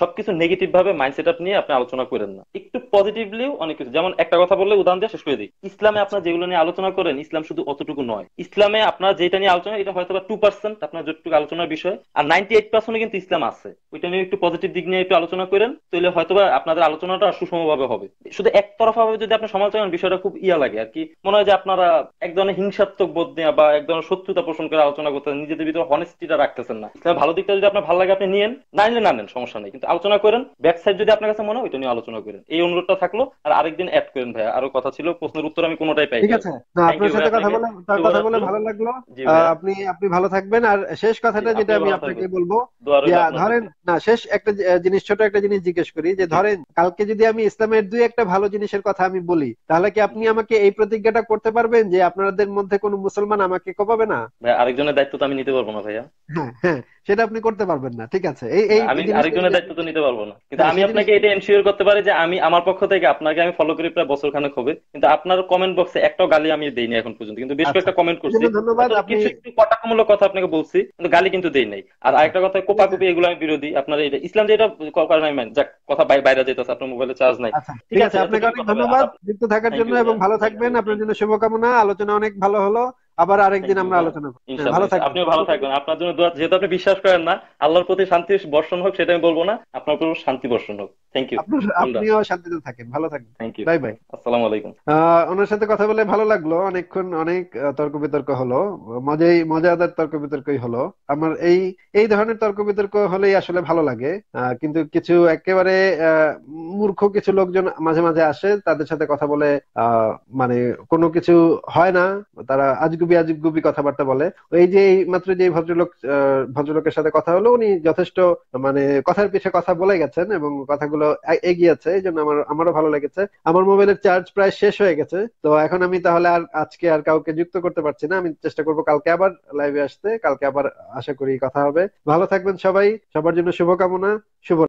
সবকিছু নেগেটিভ ভাবে মাইন্ডসেট আপ নিয়ে আপনি আলোচনা করেন না একটু পজিটিভলিও অনেক কিছু যেমন একটা কথা বললে উদাহরণ দিয়ে শেষ করে দিই ইসলামে আপনার যেগুলো নিয়ে আলোচনা করেন ইসলাম শুধু অতটুকু নয় ইসলামে আপনার যেটা নিয়ে আলোচনা এটা হয়তো টু পার্সেন্ট আপনার যতটুকু আলোচনার বিষয় আর নাইনটি এইট পার্সেন্ট কিন্তু ইসলাম আছে ওইটা নিয়ে একটু পজিটিভ দিক নিয়ে একটু আলোচনা করেন তাহলে হয়তো আপনাদের আলোচনাটা সুষমভাবে হবে শুধু একতরফা ভাবে যদি আপনি সমালোচনা বিষয়টা খুব ইয়া লাগে আর কি মনে হয় যে আপনারা এক ধরনের হিংসাত্মক বোধ নিয়ে বা এক ধরনের শত্রুতা পোষণ করে আলোচনা করতে নিজেদের ভিতরে হনেস্টিটা রাখতেছেন না ইসলামের ভালো দিকটা যদি আপনার ভালো লাগে আপনি নিয়েন না নিলে না নেন সমস্যা নেই কিন্তু আলোচনা করেন ব্যবসায় যদি আপনার কাছে মনে হয় ওইটা নিয়ে আলোচনা করেন এই অনুরোধটা থাকলো আর আরেকদিন অ্যাড করেন ভাইয়া আরো কথা ছিল ছিল প্রশ্নের উত্তর আমি কোনটাই পাই ঠিক আছে না আপনার সাথে কথা বলে তার কথা বলে ভালো লাগলো আপনি আপনি ভালো থাকবেন আর শেষ কথাটা যেটা আমি আপনাকে বলবো ধরেন না শেষ একটা জিনিস ছোট একটা জিনিস জিজ্ঞেস করি যে ধরেন কালকে যদি আমি ইসলামের দুই একটা ভালো জিনিসের কথা আমি বলি তাহলে কি আপনি আমাকে এই প্রতিজ্ঞাটা করতে পারবেন যে আপনাদের মধ্যে কোনো মুসলমান আমাকে না আরেকজনের দায়িত্ব তো আমি নিতে পারবো না ভাইয়া হ্যাঁ হ্যাঁ সেটা আপনি করতে পারবেন না ঠিক আছে এই এই আমি আরেকজনের দায়িত্ব তো নিতে পারবো না কিন্তু হ্যাঁ, আমি আপনাকে এটা এনশিওর করতে পারি যে আমি আমার পক্ষ থেকে আপনাকে আমি ফলো করি প্রায় বছর খানেক হবে কিন্তু আপনার কমেন্ট বক্সে একটাও গালি আমি দেইনি এখন পর্যন্ত কিন্তু বেশ আচ্ছা। কয়েকটা কমেন্ট করছি ধন্যবাদ আপনি কিছু একটু কটাক্ষমূলক কথা আপনাকে বলছি কিন্তু গালি কিন্তু দেই নাই আর আরেকটা কথা কোপাকুপি এগুলো আমি বিরোধী আপনার এই ইসলাম যে এটা কারণ আমি মানে যাক কথা বাইরে যেতেছে আপনার মোবাইলে চার্জ নাই আচ্ছা, ঠিক আছে আপনাকে অনেক ধন্যবাদ যুক্ত থাকার জন্য এবং ভালো থাকবেন আপনার জন্য শুভকামনা আলোচনা অনেক ভালো হলো আবার আরেকদিন আমরা আলোচনা করব ভালো থাকবেন আপনিও ভালো থাকবেন আপনার জন্য দোয়া যেহেতু আপনি বিশ্বাস করেন না আল্লাহর প্রতি শান্তি বর্ষণ হোক সেটা আমি বলবো না আপনার উপর শান্তি বর্ষণ হোক থ্যাংক ইউ আপনিও শান্তিতে থাকেন ভালো থাকবেন থ্যাংক ইউ বাই বাই আসসালামু আলাইকুম ওনার সাথে কথা বলে ভালো লাগলো অনেকক্ষণ অনেক তর্ক বিতর্ক হলো মজাই মজাদার তর্ক বিতর্কই হলো আমার এই এই ধরনের তর্ক বিতর্ক হলেই আসলে ভালো লাগে কিন্তু কিছু একেবারে মূর্খ কিছু লোকজন মাঝে মাঝে আসে তাদের সাথে কথা বলে মানে কোনো কিছু হয় না তারা আজকে খুবই আজিব গুবি কথাবার্তা বলে ওই যে মাত্র যে ভদ্রলোক ভদ্রলোকের সাথে কথা হলো উনি যথেষ্ট মানে কথার পিছে কথা বলে গেছেন এবং কথাগুলো এগিয়ে আছে এই জন্য আমার আমারও ভালো লেগেছে আমার মোবাইলের চার্জ প্রায় শেষ হয়ে গেছে তো এখন আমি তাহলে আর আজকে আর কাউকে যুক্ত করতে পারছি না আমি চেষ্টা করব কালকে আবার লাইভে আসতে কালকে আবার আশা করি কথা হবে ভালো থাকবেন সবাই সবার জন্য শুভকামনা শুভ